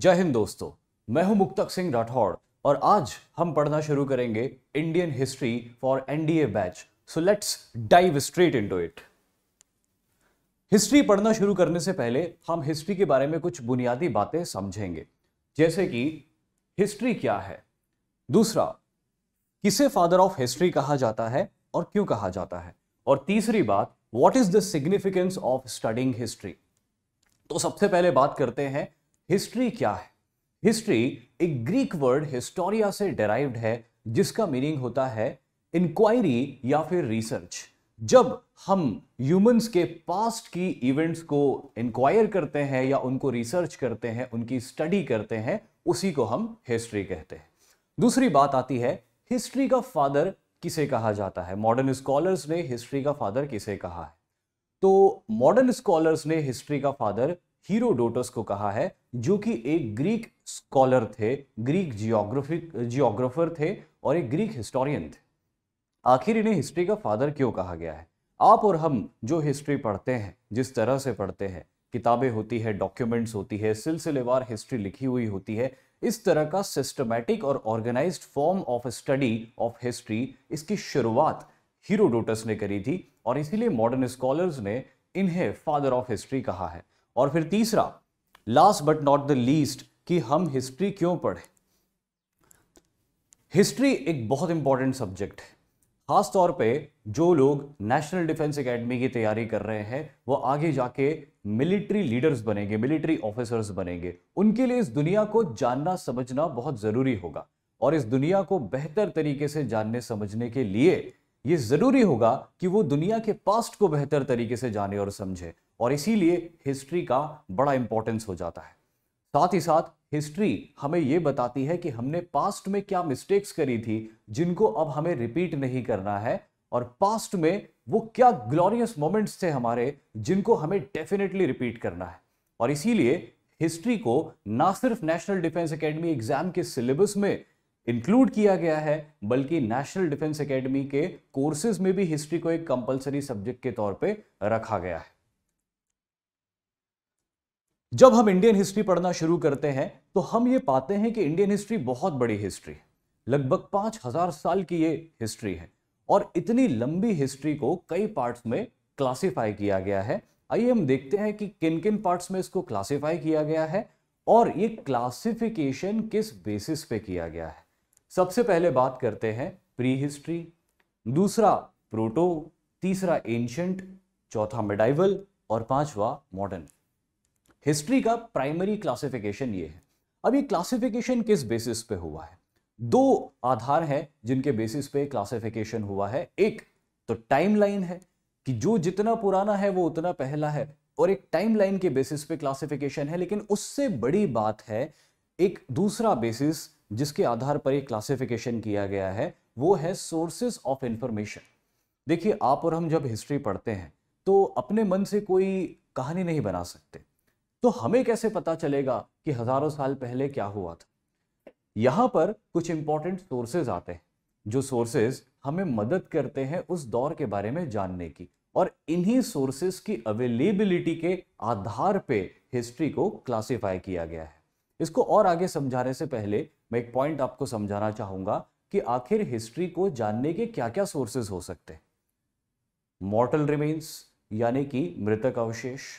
जय हिंद दोस्तों मैं हूं मुक्तक सिंह राठौड़ और आज हम पढ़ना शुरू करेंगे Indian history for NDA batch so let's dive straight into it history पढ़ना शुरू करने से पहले हम हिस्ट्री के बारे में कुछ बुनियादी बातें समझेंगे जैसे कि हिस्ट्री क्या है दूसरा किसे फादर ऑफ हिस्ट्री कहा जाता है और क्यों कहा जाता है और तीसरी बात what is the significance of studying history तो सबसे पहले बात करते हैं हिस्ट्री क्या है हिस्ट्री एक ग्रीक वर्ड हिस्टोरिया से डेराइव्ड है जिसका मीनिंग होता है इंक्वायरी या फिर रिसर्च जब हम ह्यूमंस के पास्ट की इवेंट्स को इंक्वायर करते हैं या उनको रिसर्च करते हैं उनकी स्टडी करते हैं उसी को हम हिस्ट्री कहते हैं दूसरी बात आती है हिस्ट्री का फादर किसे कहा जाता है मॉडर्न स्कॉलर्स ने हिस्ट्री का फादर किसे कहा है तो मॉडर्न स्कॉलर्स ने हिस्ट्री का फादर हीरोडोटस को कहा है जो कि एक ग्रीक स्कॉलर थे ग्रीक जियोग्राफिक जियोग्राफर थे और एक ग्रीक हिस्टोरियन थे आखिर इन्हें हिस्ट्री का फादर क्यों कहा गया है आप और हम जो हिस्ट्री पढ़ते हैं जिस तरह से पढ़ते हैं किताबें होती है डॉक्यूमेंट्स होती है सिलसिलेवार हिस्ट्री लिखी हुई होती है इस तरह का सिस्टमैटिक और organised form of study of history इसकी शुरुआत हीरोडोटस ने करी थी और इसीलिए मॉडर्न स्कॉलर्स ने इन्हें फादर ऑफ हिस्ट्री कहा है और फिर तीसरा last but not the least कि हम हिस्ट्री क्यों पढ़ें हिस्ट्री एक बहुत इंपॉर्टेंट सब्जेक्ट है खास तौर पे जो लोग नेशनल डिफेंस एकेडमी की तैयारी कर रहे हैं वो आगे जाके मिलिट्री लीडर्स बनेंगे मिलिट्री ऑफिसर्स बनेंगे उनके लिए इस दुनिया को जानना समझना बहुत ज़रूरी होगा और इस दुनिया को बेहतर तरीके से जानने समझने के लिए ये ज़रूरी होगा कि वो दुनिया के पास्ट को बेहतर तरीके से जाने और समझे और इसीलिए हिस्ट्री का बड़ा इंपॉर्टेंस हो जाता है साथ ही साथ हिस्ट्री हमें ये बताती है कि हमने पास्ट में क्या मिस्टेक्स करी थी जिनको अब हमें रिपीट नहीं करना है और पास्ट में वो क्या ग्लोरियस मोमेंट्स थे हमारे जिनको हमें डेफिनेटली रिपीट करना है और इसीलिए हिस्ट्री को ना सिर्फ नेशनल डिफेंस एकेडमी एग्जाम के सिलेबस में इंक्लूड किया गया है बल्कि नेशनल डिफेंस एकेडमी के कोर्सेज में भी हिस्ट्री को एक कंपलसरी सब्जेक्ट के तौर पे रखा गया है जब हम इंडियन हिस्ट्री पढ़ना शुरू करते हैं तो हम ये पाते हैं कि इंडियन हिस्ट्री बहुत बड़ी हिस्ट्री है लगभग पाँच हज़ार साल की ये हिस्ट्री है और इतनी लंबी हिस्ट्री को कई पार्ट्स में क्लासीफाई किया गया है आइए हम देखते हैं कि किन किन पार्ट्स में इसको क्लासीफाई किया गया है और ये क्लासिफिकेशन किस बेसिस पे किया गया है सबसे पहले बात करते हैं प्री हिस्ट्री दूसरा प्रोटो तीसरा एंशंट चौथा मेडाइवल और पांचवा मॉडर्न हिस्ट्री का प्राइमरी क्लासिफिकेशन ये है अब ये क्लासिफिकेशन किस बेसिस पे हुआ है दो आधार हैं जिनके बेसिस पे क्लासिफिकेशन हुआ है एक तो टाइमलाइन है कि जो जितना पुराना है वो उतना पहला है और एक टाइमलाइन के बेसिस पे क्लासिफिकेशन है लेकिन उससे बड़ी बात है एक दूसरा बेसिस जिसके आधार पर ये क्लासिफिकेशन किया गया है वो है सोर्सेज ऑफ इंफॉर्मेशन देखिए आप और हम जब हिस्ट्री पढ़ते हैं तो अपने मन से कोई कहानी नहीं बना सकते तो हमें कैसे पता चलेगा कि हजारों साल पहले क्या हुआ था यहां पर कुछ इंपॉर्टेंट सोर्सेज आते हैं जो सोर्सेज हमें मदद करते हैं उस दौर के बारे में जानने की और इन्हीं सोर्सेज की अवेलेबिलिटी के आधार पे हिस्ट्री को क्लासिफाई किया गया है इसको और आगे समझाने से पहले मैं एक पॉइंट आपको समझाना चाहूंगा कि आखिर हिस्ट्री को जानने के क्या क्या सोर्सेज हो सकते हैं मॉर्टल रिमेन्स यानी कि मृतक अवशेष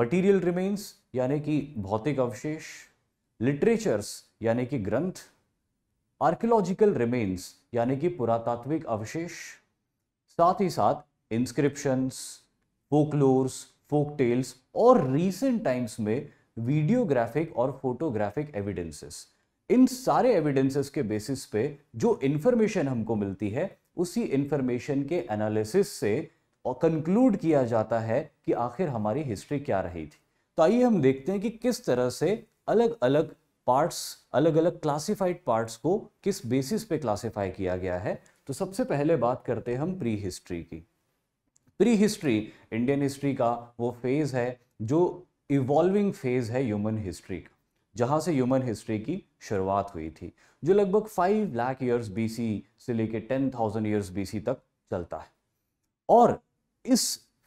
मटीरियल रिमेन्स यानी कि भौतिक अवशेष लिटरेचर्स यानी कि ग्रंथ आर्कियोलॉजिकल रिमेन्स यानी कि पुरातात्विक अवशेष साथ ही साथ इंस्क्रिप्शंस फोकलोर्स फोक टेल्स और रीसेंट टाइम्स में वीडियोग्राफिक और फोटोग्राफिक एविडेंसेस इन सारे एविडेंसेस के बेसिस पे जो इंफॉर्मेशन हमको मिलती है उसी इंफॉर्मेशन के एनालिसिस से और कंक्लूड किया जाता है कि आखिर हमारी हिस्ट्री क्या रही थी तो आइए हम देखते हैं कि किस तरह से अलग अलग पार्ट्स अलग अलग क्लासिफाइड पार्ट्स को किस बेसिस पे क्लासिफाई किया गया है तो सबसे पहले बात करते हैं हम प्री हिस्ट्री की प्री हिस्ट्री इंडियन हिस्ट्री का वो फेज़ है जो इवॉल्विंग फेज़ है ह्यूमन हिस्ट्री का जहाँ से ह्यूमन हिस्ट्री की शुरुआत हुई थी जो लगभग फाइव लाख ईयर्स बीसी से लेकर टेन थाउजेंड ईयर्स बीसी तक चलता है और इस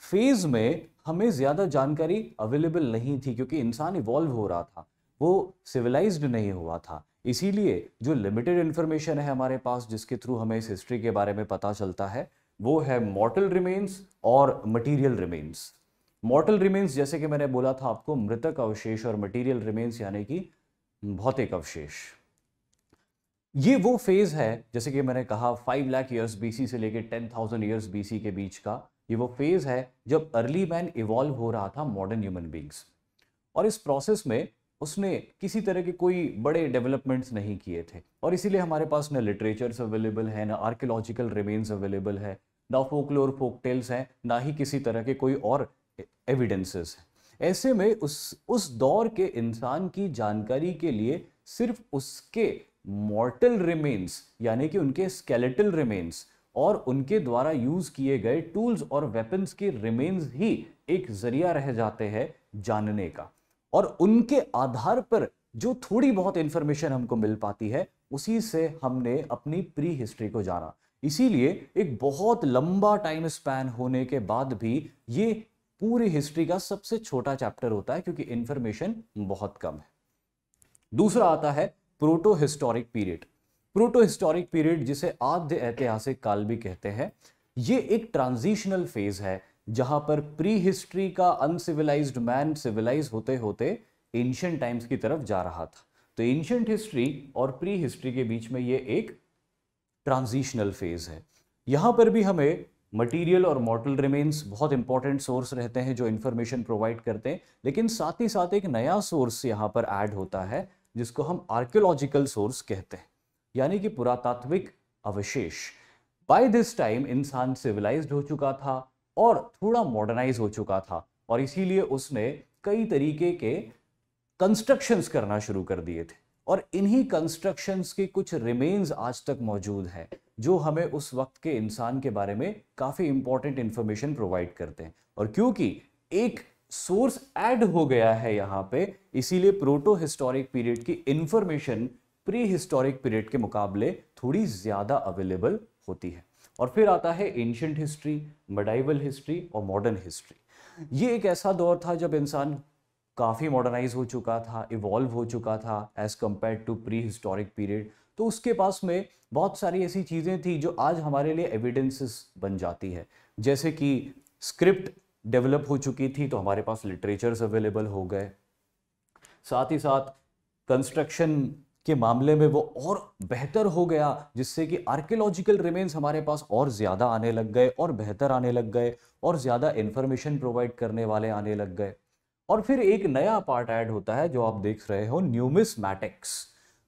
फेज में हमें ज़्यादा जानकारी अवेलेबल नहीं थी क्योंकि इंसान इवॉल्व हो रहा था वो सिविलाइज्ड नहीं हुआ था इसीलिए जो लिमिटेड इन्फॉर्मेशन है हमारे पास जिसके थ्रू हमें इस हिस्ट्री के बारे में पता चलता है वो है मॉर्टल रिमेन्स और मटीरियल रिमेन्स मॉर्टल रिमेन्स जैसे कि मैंने बोला था आपको मृतक अवशेष और मटीरियल रिमेन्स यानी कि भौतिक अवशेष ये वो फेज है जैसे कि मैंने कहा फाइव लाख ईयर्स बीसी से लेकर टेन थाउजेंड ईयर्स बीसी के बीच का ये वो फेज़ है जब अर्ली मैन इवॉल्व हो रहा था मॉडर्न ह्यूमन बींग्स और इस प्रोसेस में उसने किसी तरह के कोई बड़े डेवलपमेंट्स नहीं किए थे और इसीलिए हमारे पास ना लिटरेचर्स अवेलेबल है ना आर्कियोलॉजिकल रिमेन्स अवेलेबल है ना फोकलोर फोक टेल्स हैं ना ही किसी तरह के कोई और एविडेंसेस हैं ऐसे में उस उस दौर के इंसान की जानकारी के लिए सिर्फ उसके मॉर्टल रिमेन्स यानी कि उनके स्केलेटल रिमेन्स और उनके द्वारा यूज किए गए टूल्स और वेपन्स के रिमेन्स ही एक जरिया रह जाते हैं जानने का और उनके आधार पर जो थोड़ी बहुत इंफॉर्मेशन हमको मिल पाती है उसी से हमने अपनी प्री हिस्ट्री को जाना इसीलिए एक बहुत लंबा टाइम स्पैन होने के बाद भी ये पूरी हिस्ट्री का सबसे छोटा चैप्टर होता है क्योंकि इंफॉर्मेशन बहुत कम है दूसरा आता है proto historic period proto historic period जिसे आद्य ऐतिहासिक काल भी कहते हैं ये एक ट्रांजिशनल फेज है जहां पर प्री हिस्ट्री का अनसिविलाइज मैन सिविलाइज होते होते एंशियंट टाइम्स की तरफ जा रहा था तो एंशियंट हिस्ट्री और प्री हिस्ट्री के बीच में ये एक ट्रांजिशनल फेज है यहां पर भी हमें मटेरियल और मॉडल रिमेन्स बहुत इंपॉर्टेंट सोर्स रहते हैं जो इन्फॉर्मेशन प्रोवाइड करते हैं लेकिन साथ ही साथ एक नया सोर्स यहाँ पर ऐड होता है जिसको हम आर्कियोलॉजिकल सोर्स कहते हैं यानी कि पुरातात्विक अवशेष बाय दिस टाइम इंसान सिविलाइज्ड हो चुका था और थोड़ा मॉडर्नाइज हो चुका था और इसीलिए उसने कई तरीके के कंस्ट्रक्शंस करना शुरू कर दिए थे और इन्हीं कंस्ट्रक्शंस के कुछ रिमेन्स आज तक मौजूद हैं जो हमें उस वक्त के इंसान के बारे में काफ़ी इंपॉर्टेंट इन्फॉर्मेशन प्रोवाइड करते हैं और क्योंकि एक सोर्स ऐड हो गया है यहाँ पे इसीलिए प्रोटो हिस्टोरिक पीरियड की इंफॉर्मेशन प्री हिस्टोरिक पीरियड के मुकाबले थोड़ी ज़्यादा अवेलेबल होती है और फिर आता है एंशंट हिस्ट्री मडाइवल हिस्ट्री और मॉडर्न हिस्ट्री ये एक ऐसा दौर था जब इंसान काफ़ी मॉडर्नाइज हो चुका था इवॉल्व हो चुका था as compare to pre historic period तो उसके पास में बहुत सारी ऐसी चीज़ें थी जो आज हमारे लिए एविडेंसेस बन जाती है जैसे कि स्क्रिप्ट डेवलप हो चुकी थी तो हमारे पास लिटरेचर्स अवेलेबल हो गए साथ ही साथ कंस्ट्रक्शन के मामले में वो और बेहतर हो गया जिससे कि आर्कियोलॉजिकल रिमेन्स हमारे पास और ज़्यादा आने लग गए और बेहतर आने लग गए और ज़्यादा इन्फॉर्मेशन प्रोवाइड करने वाले आने लग गए और फिर एक नया पार्ट ऐड होता है जो आप देख रहे हो numismatics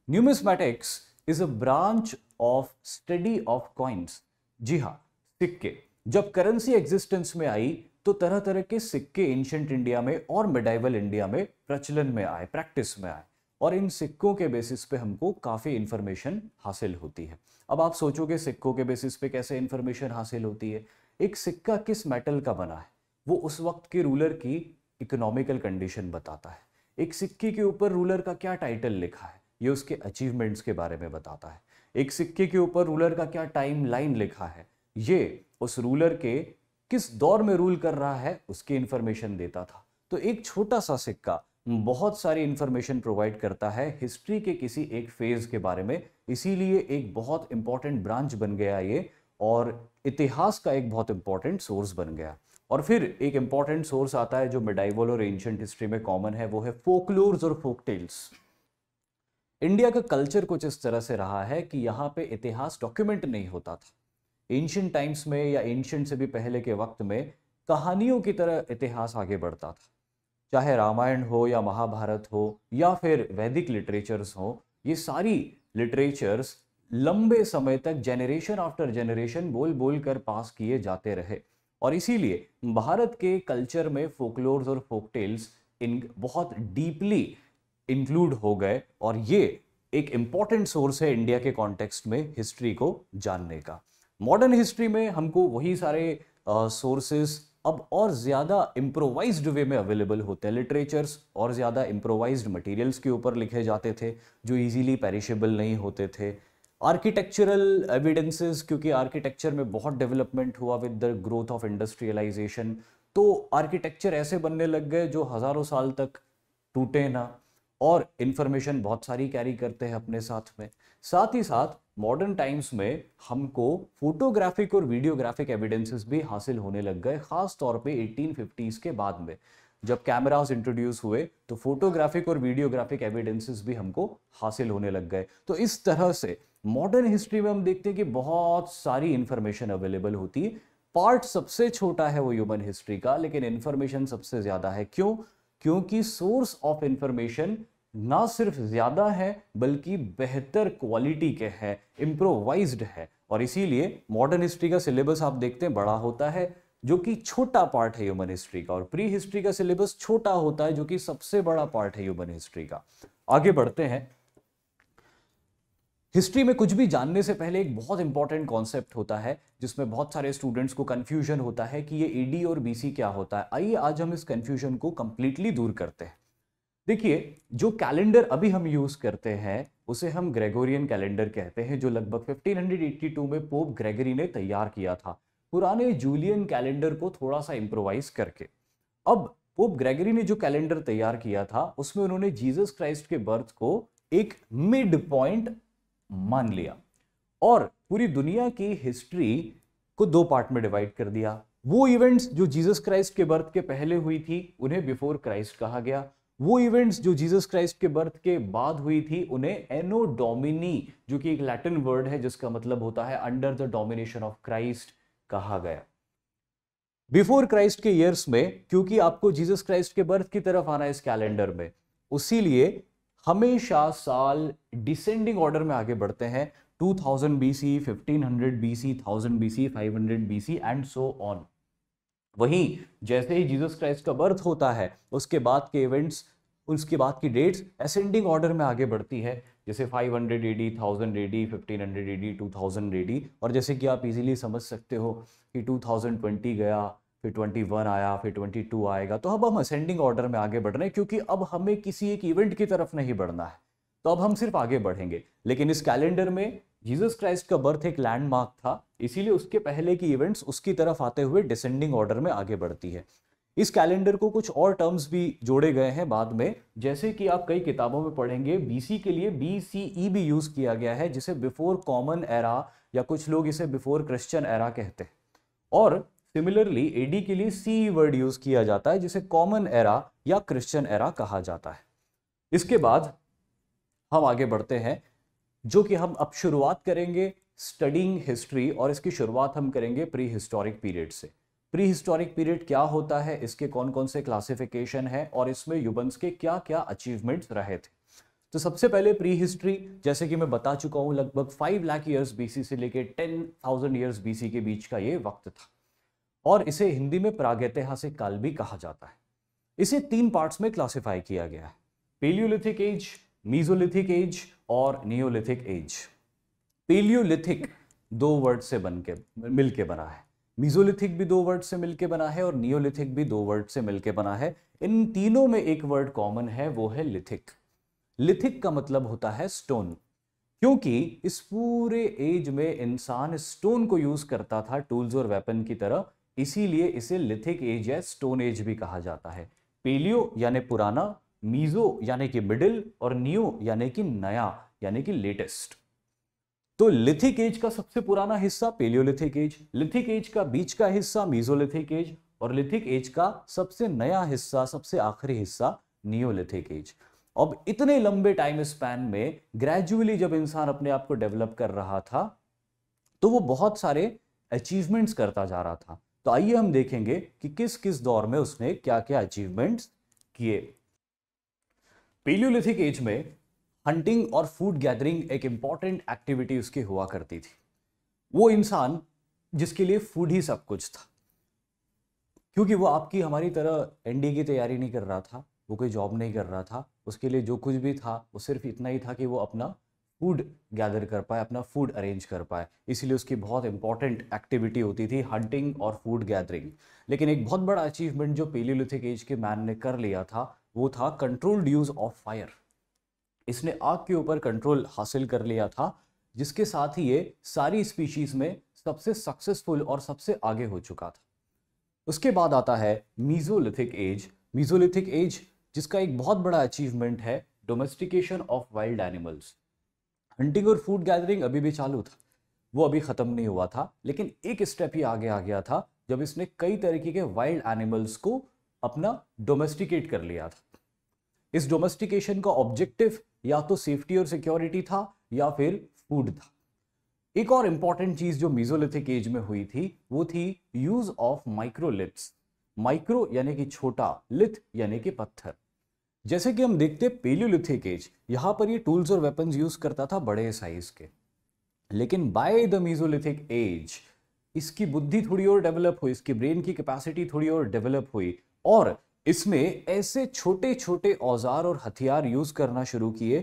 numismatics is a branch of study of coins जी हाँ सिक्के जब करेंसी एग्जिस्टेंस में आई तो तरह तरह के सिक्के एंशंट इंडिया में और मिडाइवल इंडिया में प्रचलन में आए प्रैक्टिस में आए और इन सिक्कों के बेसिस पे हमको काफ़ी इन्फॉर्मेशन हासिल होती है अब आप सोचोगे सिक्कों के बेसिस पे कैसे इन्फॉर्मेशन हासिल होती है एक सिक्का किस मेटल का बना है वो उस वक्त के रूलर की इकोनॉमिकल कंडीशन बताता है एक सिक्के के ऊपर रूलर का क्या टाइटल लिखा है ये उसके अचीवमेंट्स के बारे में बताता है एक सिक्के के ऊपर रूलर का क्या टाइम लाइन लिखा है ये उस रूलर के किस दौर में रूल कर रहा है उसकी इन्फॉर्मेशन देता था तो एक छोटा सा सिक्का बहुत सारी इंफॉर्मेशन प्रोवाइड करता है हिस्ट्री के किसी एक फेज के बारे में इसीलिए एक बहुत इंपॉर्टेंट ब्रांच बन गया ये और इतिहास का एक बहुत इंपॉर्टेंट सोर्स बन गया और फिर एक इंपॉर्टेंट सोर्स आता है जो मेडाइवल और एंशंट हिस्ट्री में कॉमन है वो है फोकलोर्स और फोक टेल्स इंडिया का कल्चर कुछ इस तरह से रहा है कि यहाँ पे इतिहास डॉक्यूमेंट नहीं होता था एंशंट टाइम्स में या एंशंट से भी पहले के वक्त में कहानियों की तरह इतिहास आगे बढ़ता था चाहे रामायण हो या महाभारत हो या फिर वैदिक लिटरेचर्स हो ये सारी लिटरेचर्स लंबे समय तक जेनरेशन आफ्टर जनरेशन बोल बोल कर पास किए जाते रहे और इसीलिए भारत के कल्चर में फोकलोर्स और फोकटेल्स इन बहुत डीपली इंक्लूड हो गए और ये एक इम्पॉर्टेंट सोर्स है इंडिया के कॉन्टेक्स्ट में हिस्ट्री को जानने का मॉडर्न हिस्ट्री में हमको वही सारे सोर्सेस uh, अब और ज़्यादा इम्प्रोवाइज्ड वे में अवेलेबल होते हैं लिटरेचर्स और ज़्यादा इम्प्रोवाइज्ड मटेरियल्स के ऊपर लिखे जाते थे जो इजीली पेरिशेबल नहीं होते थे आर्किटेक्चरल एविडेंसेस क्योंकि आर्किटेक्चर में बहुत डेवलपमेंट हुआ with the growth of industrialisation तो आर्किटेक्चर ऐसे बनने लग गए जो हज़ारों साल तक टूटे ना और इन्फॉर्मेशन बहुत सारी कैरी करते हैं अपने साथ में साथ ही साथ मॉडर्न टाइम्स में हमको फोटोग्राफिक और वीडियोग्राफिक एविडेंसेस भी हासिल होने लग गए खास तौर पे 1850s के बाद में जब कैमराज इंट्रोड्यूस हुए तो फोटोग्राफिक और वीडियोग्राफिक एविडेंसेस भी हमको हासिल होने लग गए तो इस तरह से मॉडर्न हिस्ट्री में हम देखते हैं कि बहुत सारी इंफॉर्मेशन अवेलेबल होती है पार्ट सबसे छोटा है वो ह्यूमन हिस्ट्री का लेकिन इंफॉर्मेशन सबसे ज्यादा है क्यों क्योंकि सोर्स ऑफ इंफॉर्मेशन ना सिर्फ ज़्यादा है बल्कि बेहतर क्वालिटी के है इम्प्रोवाइज्ड है और इसीलिए मॉडर्न हिस्ट्री का सिलेबस आप देखते हैं बड़ा होता है जो कि छोटा पार्ट है ह्यूमन हिस्ट्री का और प्री हिस्ट्री का सिलेबस छोटा होता है जो कि सबसे बड़ा पार्ट है ह्यूमन हिस्ट्री का आगे बढ़ते हैं हिस्ट्री में कुछ भी जानने से पहले एक बहुत इंपॉर्टेंट कॉन्सेप्ट होता है जिसमें बहुत सारे स्टूडेंट्स को कंफ्यूजन होता है कि ये ईडी और बीसी क्या होता है आइए आज हम इस कंफ्यूजन को कंप्लीटली दूर करते हैं देखिए जो कैलेंडर अभी हम यूज करते हैं उसे हम ग्रेगोरियन कैलेंडर कहते हैं जो लगभग 1582 में पोप ग्रेगरी ने तैयार किया था पुराने जूलियन कैलेंडर को थोड़ा सा इम्प्रोवाइज करके अब पोप ग्रेगरी ने जो कैलेंडर तैयार किया था उसमें उन्होंने जीसस क्राइस्ट के बर्थ को एक मिड पॉइंट मान लिया और पूरी दुनिया की हिस्ट्री को दो पार्ट में डिवाइड कर दिया वो इवेंट्स जो जीसस क्राइस्ट के बर्थ के पहले हुई थी उन्हें बिफोर क्राइस्ट कहा गया वो इवेंट्स जो जीसस क्राइस्ट के बर्थ के बाद हुई थी उन्हें एनो डोमिनी जो कि एक लैटिन वर्ड है जिसका मतलब होता है under the domination of Christ कहा गया बिफोर क्राइस्ट के ईयर्स में क्योंकि आपको जीसस क्राइस्ट के बर्थ की तरफ आना है इस कैलेंडर में उसीलिए हमेशा साल डिसेंडिंग ऑर्डर में आगे बढ़ते हैं 2000 BC 1500 BC 1000 BC 500 BC and so on वहीं जैसे ही जीसस क्राइस्ट का बर्थ होता है उसके बाद के इवेंट्स उसके बाद की डेट्स असेंडिंग ऑर्डर में आगे बढ़ती है जैसे 500 hundred A D thousand A D fifteen hundred A D two thousand A D और जैसे कि आप इजीली समझ सकते हो कि 2020 गया फिर 21 आया फिर 22 आएगा तो अब हम असेंडिंग ऑर्डर में आगे बढ़ रहे हैं क्योंकि अब हमें किसी एक इवेंट की तरफ नहीं बढ़ना है तो अब हम सिर्फ आगे बढ़ेंगे लेकिन इस कैलेंडर में जीसस क्राइस्ट का बर्थ एक लैंडमार्क था इसीलिए उसके पहले की इवेंट्स उसकी तरफ आते हुए डिसेंडिंग ऑर्डर में आगे बढ़ती है इस कैलेंडर को कुछ और टर्म्स भी जोड़े गए हैं बाद में जैसे कि आप कई किताबों में पढ़ेंगे बीसी के लिए बी e भी यूज़ किया गया है जिसे बिफोर कॉमन एरा या कुछ लोग इसे बिफोर क्रिश्चियन एरा कहते हैं और सिमिलरली एडी के लिए सी वर्ड यूज़ किया जाता है जिसे कॉमन एरा या क्रिश्चियन एरा कहा जाता है इसके बाद हम आगे बढ़ते हैं जो कि हम अब शुरुआत करेंगे स्टडिंग हिस्ट्री और इसकी शुरुआत हम करेंगे प्री हिस्टोरिक पीरियड से प्री हिस्टोरिक पीरियड क्या होता है इसके कौन कौन से क्लासिफिकेशन है और इसमें युवंस के क्या क्या अचीवमेंट्स रहे थे तो सबसे पहले प्री हिस्ट्री जैसे कि मैं बता चुका हूं लगभग फाइव लाख ईयर्स बीसी से लेकर टेन थाउजेंड ईयर्स बीसी के बीच का ये वक्त था और इसे हिंदी में प्रागैतिहासिक काल भी कहा जाता है इसे तीन पार्ट्स में क्लासिफाई किया गया है पेलियोलिथिक एज मीजोलिथिक एज और नियोलिथिक एज पेलियोलिथिक दो वर्ड से बन के मिल के बना है मीजोलिथिक भी दो वर्ड से मिलके बना है और नियोलिथिक भी दो वर्ड से मिलके बना है इन तीनों में एक वर्ड कॉमन है वो है लिथिक लिथिक का मतलब होता है स्टोन क्योंकि इस पूरे एज में इंसान स्टोन को यूज करता था टूल्स और वेपन की तरह इसीलिए इसे लिथिक एज या स्टोन एज भी कहा जाता है पेलियो यानी पुराना मीजो यानी कि मिडिल और न्यू यानी कि नया यानी कि लेटेस्ट तो लिथिक एज का सबसे पुराना हिस्सा पेलियोलिथिक एज लिथिक एज का बीच का हिस्सा मीजोलिथिक एज और लिथिक एज का सबसे नया हिस्सा सबसे आखिरी हिस्सा नियोलिथिक एज अब इतने लंबे टाइम स्पैन में ग्रेजुअली जब इंसान अपने आप को डेवलप कर रहा था तो वो बहुत सारे अचीवमेंट्स करता जा रहा था तो आइए हम देखेंगे कि किस किस दौर में उसने क्या क्या अचीवमेंट्स किए पेलियोलिथिक एज में हंटिंग और फूड गैदरिंग एक इम्पॉर्टेंट एक्टिविटी उसकी हुआ करती थी वो इंसान जिसके लिए फूड ही सब कुछ था क्योंकि वो आपकी हमारी तरह एनडी की तैयारी नहीं कर रहा था वो कोई जॉब नहीं कर रहा था उसके लिए जो कुछ भी था वो सिर्फ इतना ही था कि वो अपना फूड गैदर कर पाए अपना फूड अरेंज कर पाए इसीलिए उसकी बहुत इंपॉर्टेंट एक्टिविटी होती थी हंटिंग और फूड गैदरिंग लेकिन एक बहुत बड़ा अचीवमेंट जो पेलीलिथिक एज के मैन ने कर लिया था वो था कंट्रोल्ड यूज़ ऑफ फायर इसने आग के ऊपर कंट्रोल हासिल कर लिया था जिसके साथ ही ये सारी स्पीशीज़ में सबसे सक्सेसफुल और सबसे आगे हो चुका था उसके बाद आता है मीजोलिथिक एज मीजोलिथिक एज जिसका एक बहुत बड़ा अचीवमेंट है domestication of wild animals hunting और फूड गैदरिंग अभी भी चालू था वो अभी ख़त्म नहीं हुआ था लेकिन एक स्टेप ही आगे आ गया था जब इसने कई तरीके के वाइल्ड एनिमल्स को अपना डोमेस्टिकेट कर लिया था इस डोमेस्टिकेशन का ऑब्जेक्टिव या तो सेफ्टी और सिक्योरिटी था या फिर फूड था एक और इंपॉर्टेंट चीज जो मिजोलिथिक एज में हुई थी वो थी यूज ऑफ माइक्रोलिथ्स माइक्रो यानी कि छोटा लिथ यानी कि पत्थर जैसे कि हम देखते पेलियोलिथिक एज यहां पर ये टूल्स और वेपन्स यूज करता था बड़े साइज के लेकिन बाय द मिजोलिथिक एज इसकी बुद्धि थोड़ी और डेवलप हुई इसकी ब्रेन की कैपेसिटी थोड़ी और डेवलप हुई और इसमें ऐसे छोटे छोटे औजार और हथियार यूज करना शुरू किए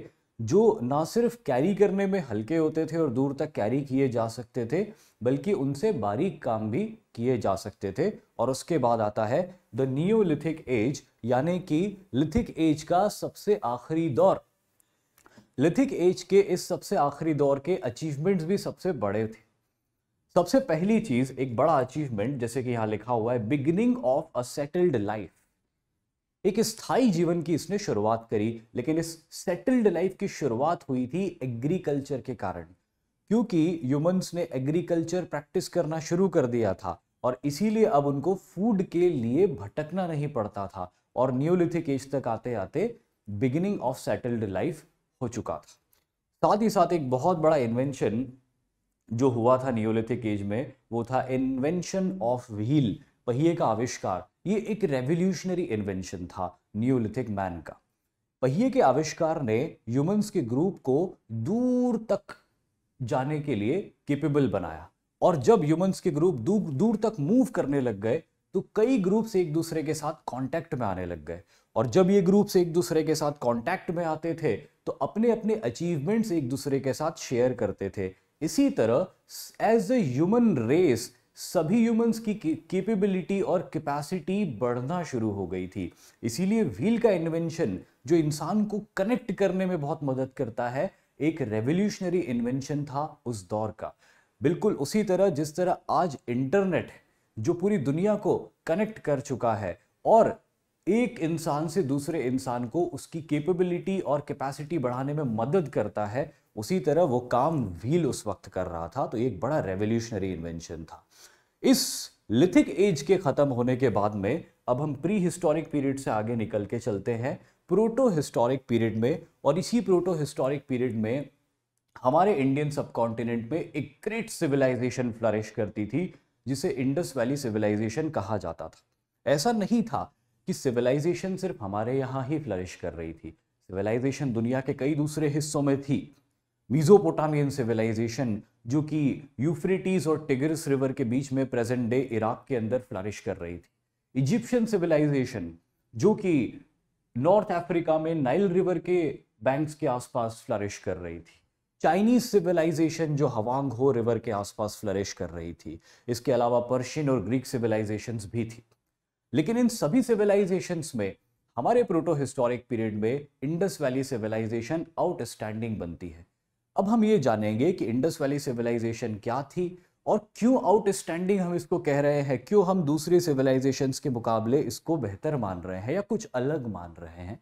जो ना सिर्फ कैरी करने में हल्के होते थे और दूर तक कैरी किए जा सकते थे बल्कि उनसे बारीक काम भी किए जा सकते थे और उसके बाद आता है द नियोलिथिक एज यानी कि लिथिक एज का सबसे आखिरी दौर लिथिक एज के इस सबसे आखिरी दौर के अचीवमेंट्स भी सबसे बड़े थे सबसे पहली चीज एक बड़ा अचीवमेंट जैसे कि यहाँ लिखा हुआ है beginning of a settled life एक स्थायी जीवन की इसने शुरुआत करी लेकिन इस सेटल्ड लाइफ की शुरुआत हुई थी एग्रीकल्चर के कारण क्योंकि ह्यूमंस ने एग्रीकल्चर प्रैक्टिस करना शुरू कर दिया था और इसीलिए अब उनको फूड के लिए भटकना नहीं पड़ता था और न्यूलिथिक एज तक आते आते बिगिनिंग ऑफ सेटल्ड लाइफ हो चुका था साथ ही साथ एक बहुत बड़ा इन्वेंशन जो हुआ था न्यूलिथिक एज में वो था इन्वेंशन ऑफ व्हील पहिए का आविष्कार ये एक रेवोल्यूशनरी इन्वेंशन था न्यूलिथिक मैन का पहिए के आविष्कार ने ह्यूमंस के ग्रुप को दूर तक जाने के लिए केपेबल बनाया और जब ह्यूमंस के ग्रुप दूर दूर तक मूव करने लग गए तो कई ग्रुप्स एक दूसरे के साथ कांटेक्ट में आने लग गए और जब ये ग्रुप्स एक दूसरे के साथ कांटेक्ट में आते थे तो अपने अपने अचीवमेंट्स एक दूसरे के साथ शेयर करते थे इसी तरह एज ए ह्यूमन रेस सभी ह्यूमंस की कैपेबिलिटी और कैपेसिटी बढ़ना शुरू हो गई थी इसीलिए व्हील का इन्वेंशन जो इंसान को कनेक्ट करने में बहुत मदद करता है एक रेवोल्यूशनरी इन्वेंशन था उस दौर का बिल्कुल उसी तरह जिस तरह आज इंटरनेट जो पूरी दुनिया को कनेक्ट कर चुका है और एक इंसान से दूसरे इंसान को उसकी कैपेबिलिटी और कैपेसिटी बढ़ाने में मदद करता है उसी तरह वो काम व्हील उस वक्त कर रहा था तो एक बड़ा रेवोल्यूशनरी इन्वेंशन था इस लिथिक एज के ख़त्म होने के बाद में अब हम प्री हिस्टोरिक पीरियड से आगे निकल के चलते हैं प्रोटो हिस्टोरिक पीरियड में और इसी प्रोटो हिस्टोरिक पीरियड में हमारे इंडियन सब में एक ग्रेट सिविलाइजेशन फ्लरिश करती थी जिसे इंडस वैली सिविलाइजेशन कहा जाता था ऐसा नहीं था कि सिविलाइजेशन सिर्फ हमारे यहाँ ही फ्लरिश कर रही थी सिविलाइजेशन दुनिया के कई दूसरे हिस्सों में थी मीजोपोटामियन सिविलाइजेशन जो कि यूफ्रिटीज और टिगरिस रिवर के बीच में प्रेजेंट डे इराक के अंदर फ्लरिश कर रही थी इजिप्शियन सिविलाइजेशन जो कि नॉर्थ अफ्रीका में नाइल रिवर के बैंक्स के आसपास फ्लरिश कर रही थी चाइनीज सिविलाइजेशन जो हवांग हो रिवर के आसपास फ्लरिश कर रही थी इसके अलावा पर्शियन और ग्रीक सिविलाइजेशन भी थी लेकिन इन सभी सिविलाइजेशन में हमारे प्रोटो हिस्टोरिक पीरियड में इंडस वैली सिविलाइजेशन आउटस्टैंडिंग बनती है अब हम ये जानेंगे कि इंडस वैली सिविलाइजेशन क्या थी और क्यों आउटस्टैंडिंग हम इसको कह रहे हैं क्यों हम दूसरी सिविलाइजेशन के मुकाबले इसको बेहतर मान रहे हैं या कुछ अलग मान रहे हैं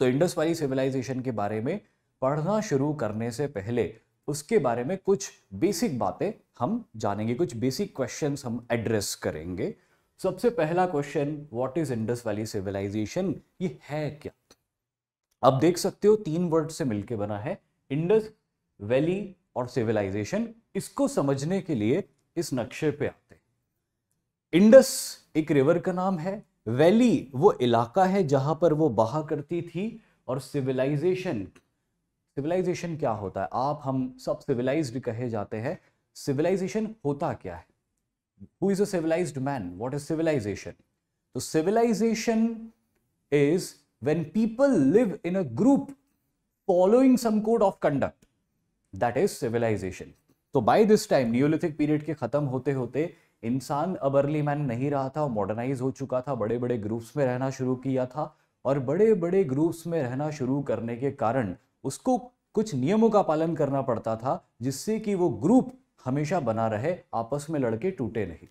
तो इंडस वैली सिविलाइजेशन के बारे में पढ़ना शुरू करने से पहले उसके बारे में कुछ बेसिक बातें हम जानेंगे कुछ बेसिक क्वेश्चन हम एड्रेस करेंगे सबसे पहला question what is Indus valley civilisation ये है क्या आप देख सकते हो तीन वर्ड से मिलके बना है इंडस वैली और सिविलाइजेशन इसको समझने के लिए इस नक्शे पे आते हैं इंडस एक रिवर का नाम है वैली वो इलाका है जहां पर वो बहा करती थी और सिविलाइजेशन सिविलाइजेशन क्या होता है आप हम सब सिविलाइज्ड कहे जाते हैं सिविलाइजेशन होता क्या है who is a civilised man what is civilisation तो civilisation is when people live in a group following some code of conduct that is civilisation तो by this time neolithic period के खत्म होते होते इंसान अब अर्ली मैन नहीं रहा था मॉडर्नाइज हो चुका था बड़े बड़े ग्रुप्स में रहना शुरू किया था और बड़े बड़े ग्रुप्स में रहना शुरू करने के कारण उसको कुछ नियमों का पालन करना पड़ता था जिससे कि वो ग्रुप हमेशा बना रहे आपस में लड़के टूटे नहीं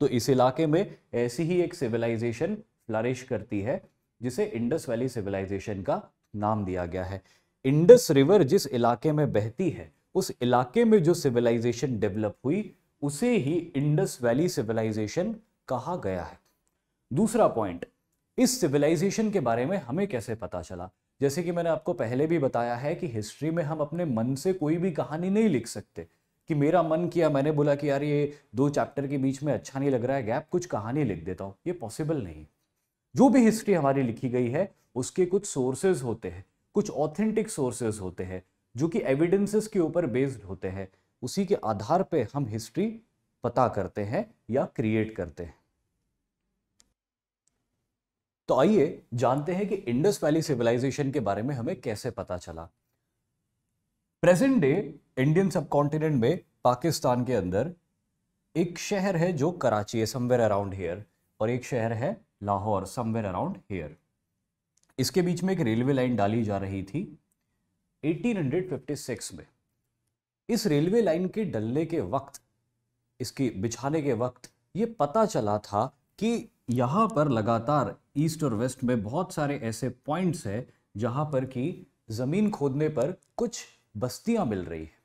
तो इस इलाके में ऐसी ही एक सिविलाइजेशन फ्लरिश करती है जिसे इंडस वैली सिविलाइजेशन का नाम दिया गया है इंडस रिवर जिस इलाके में बहती है उस इलाके में जो सिविलाइजेशन डेवलप हुई उसे ही इंडस वैली सिविलाइजेशन कहा गया है दूसरा पॉइंट इस सिविलाइजेशन के बारे में हमें कैसे पता चला जैसे कि मैंने आपको पहले भी बताया है कि हिस्ट्री में हम अपने मन से कोई भी कहानी नहीं लिख सकते कि मेरा मन किया मैंने बोला कि यार ये दो चैप्टर के बीच में अच्छा नहीं लग रहा है गैप कुछ कहानी लिख देता हूँ ये पॉसिबल नहीं जो भी हिस्ट्री हमारी लिखी गई है उसके कुछ सोर्सेज होते हैं कुछ ऑथेंटिक सोर्सेज होते हैं जो कि एविडेंसेस के ऊपर बेस्ड होते हैं उसी के आधार पे हम हिस्ट्री पता करते हैं या क्रिएट करते हैं तो आइए जानते हैं कि इंडस वैली सिविलाइजेशन के बारे में हमें कैसे पता चला present day Indian subcontinent में पाकिस्तान के अंदर एक शहर है जो कराची है समवेयर अराउंड हेयर और एक शहर है लाहौर समवेयर अराउंड हेयर इसके बीच में एक रेलवे लाइन डाली जा रही थी 1856 में इस रेलवे लाइन के डलने के वक्त इसके बिछाने के वक्त ये पता चला था कि यहाँ पर लगातार ईस्ट और वेस्ट में बहुत सारे ऐसे पॉइंट्स हैं जहाँ पर कि ज़मीन खोदने पर कुछ बस्तियाँ मिल रही हैं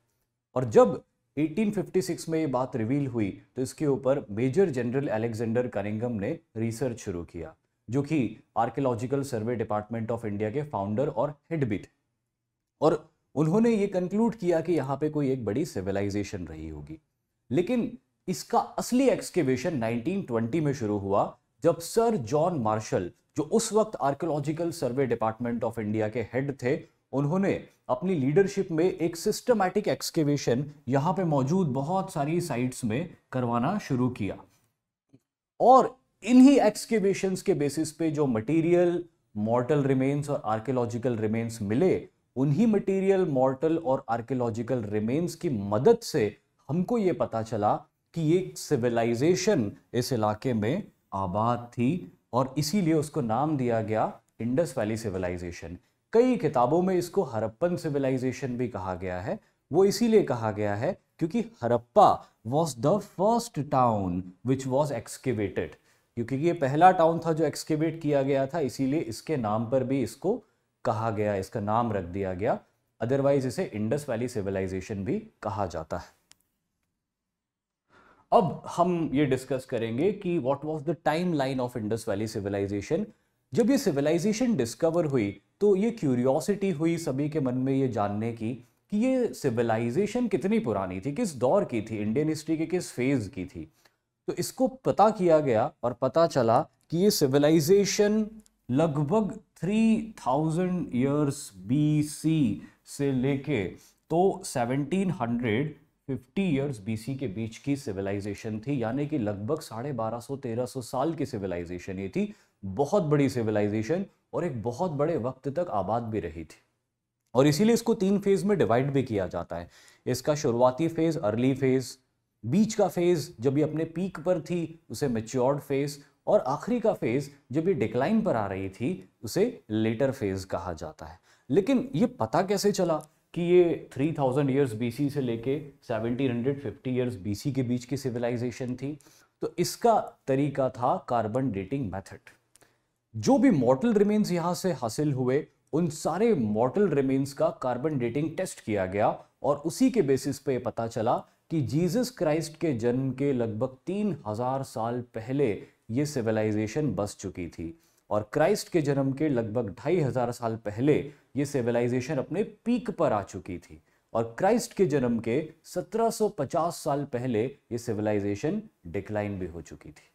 और जब 1856 में ये बात रिवील हुई तो इसके ऊपर मेजर जनरल अलेक्जेंडर करिंगम ने रिसर्च शुरू किया जो कि archaeological survey department of India के फाउंडर और हेड भी थे और उन्होंने ये कंक्लूड किया कि यहाँ पे कोई एक बड़ी सिविलाइजेशन रही होगी लेकिन इसका असली एक्सकेवेशन 1920 में शुरू हुआ जब सर जॉन मार्शल जो उस वक्त archaeological survey department of India के हेड थे उन्होंने अपनी लीडरशिप में एक सिस्टमैटिक एक्सकेवेशन यहाँ पे मौजूद बहुत सारी साइट्स में करवाना शुरू किया और इन्हीं एक्सकेवेशंस के बेसिस पे जो मटेरियल मॉर्टल रिमेन्स और आर्कियोलॉजिकल रिमेन्स मिले उन्हीं मटेरियल मॉर्टल और आर्कियोलॉजिकल रिमेन्स की मदद से हमको ये पता चला कि ये सिविलाइजेशन इस इलाके में आबाद थी और इसीलिए उसको नाम दिया गया इंडस वैली सिविलाइजेशन कई किताबों में इसको हरप्पन सिविलाइजेशन भी कहा गया है वो इसीलिए कहा गया है क्योंकि Harappa was the first town which was excavated क्योंकि ये पहला टाउन था जो एक्सकेवेट किया गया था इसीलिए इसके नाम पर भी इसको कहा गया इसका नाम रख दिया गया अदरवाइज इसे इंडस वैली सिविलाइजेशन भी कहा जाता है अब हम ये डिस्कस करेंगे कि what was the time line of Indus valley civilisation जब ये सिविलाइजेशन डिस्कवर हुई तो ये क्यूरियोसिटी हुई सभी के मन में ये जानने की कि ये सिविलाइजेशन कितनी पुरानी थी किस दौर की थी इंडियन हिस्ट्री के किस फेज की थी तो इसको पता किया गया और पता चला कि ये सिविलाइजेशन लगभग 3000 बी सी से लेके तो 1750 बी सी के बीच की सिविलाइजेशन थी यानी कि लगभग साढ़े बारह सौ तेरह सौ साल की सिविलाइजेशन ये थी बहुत बड़ी सिविलाइजेशन और एक बहुत बड़े वक्त तक आबाद भी रही थी और इसीलिए इसको तीन फेज में डिवाइड भी किया जाता है इसका शुरुआती फेज अर्ली फेज बीच का फेज़ जब ये अपने पीक पर थी उसे मेच्योर्ड फेज़ और आखिरी का फेज़ जब ये डिक्लाइन पर आ रही थी उसे लेटर फेज़ कहा जाता है लेकिन ये पता कैसे चला कि ये 3000 थाउजेंड ईयर्स बी से लेके 1750 ईयर्स बी के बीच की सिविलाइजेशन थी तो इसका तरीका था कार्बन डेटिंग मेथड जो भी मॉटल रिमेन्स यहाँ से हासिल हुए उन सारे मॉटल रिमेन्स का कार्बन डेटिंग टेस्ट किया गया और उसी के बेसिस पे पता चला कि जीसस क्राइस्ट के जन्म के लगभग तीन हजार साल पहले ये सिविलाइजेशन बस चुकी थी और क्राइस्ट के जन्म के लगभग ढाई हजार साल पहले ये सिविलाइजेशन अपने पीक पर आ चुकी थी और क्राइस्ट के जन्म के 1750 साल पहले ये सिविलाइजेशन डिक्लाइन भी हो चुकी थी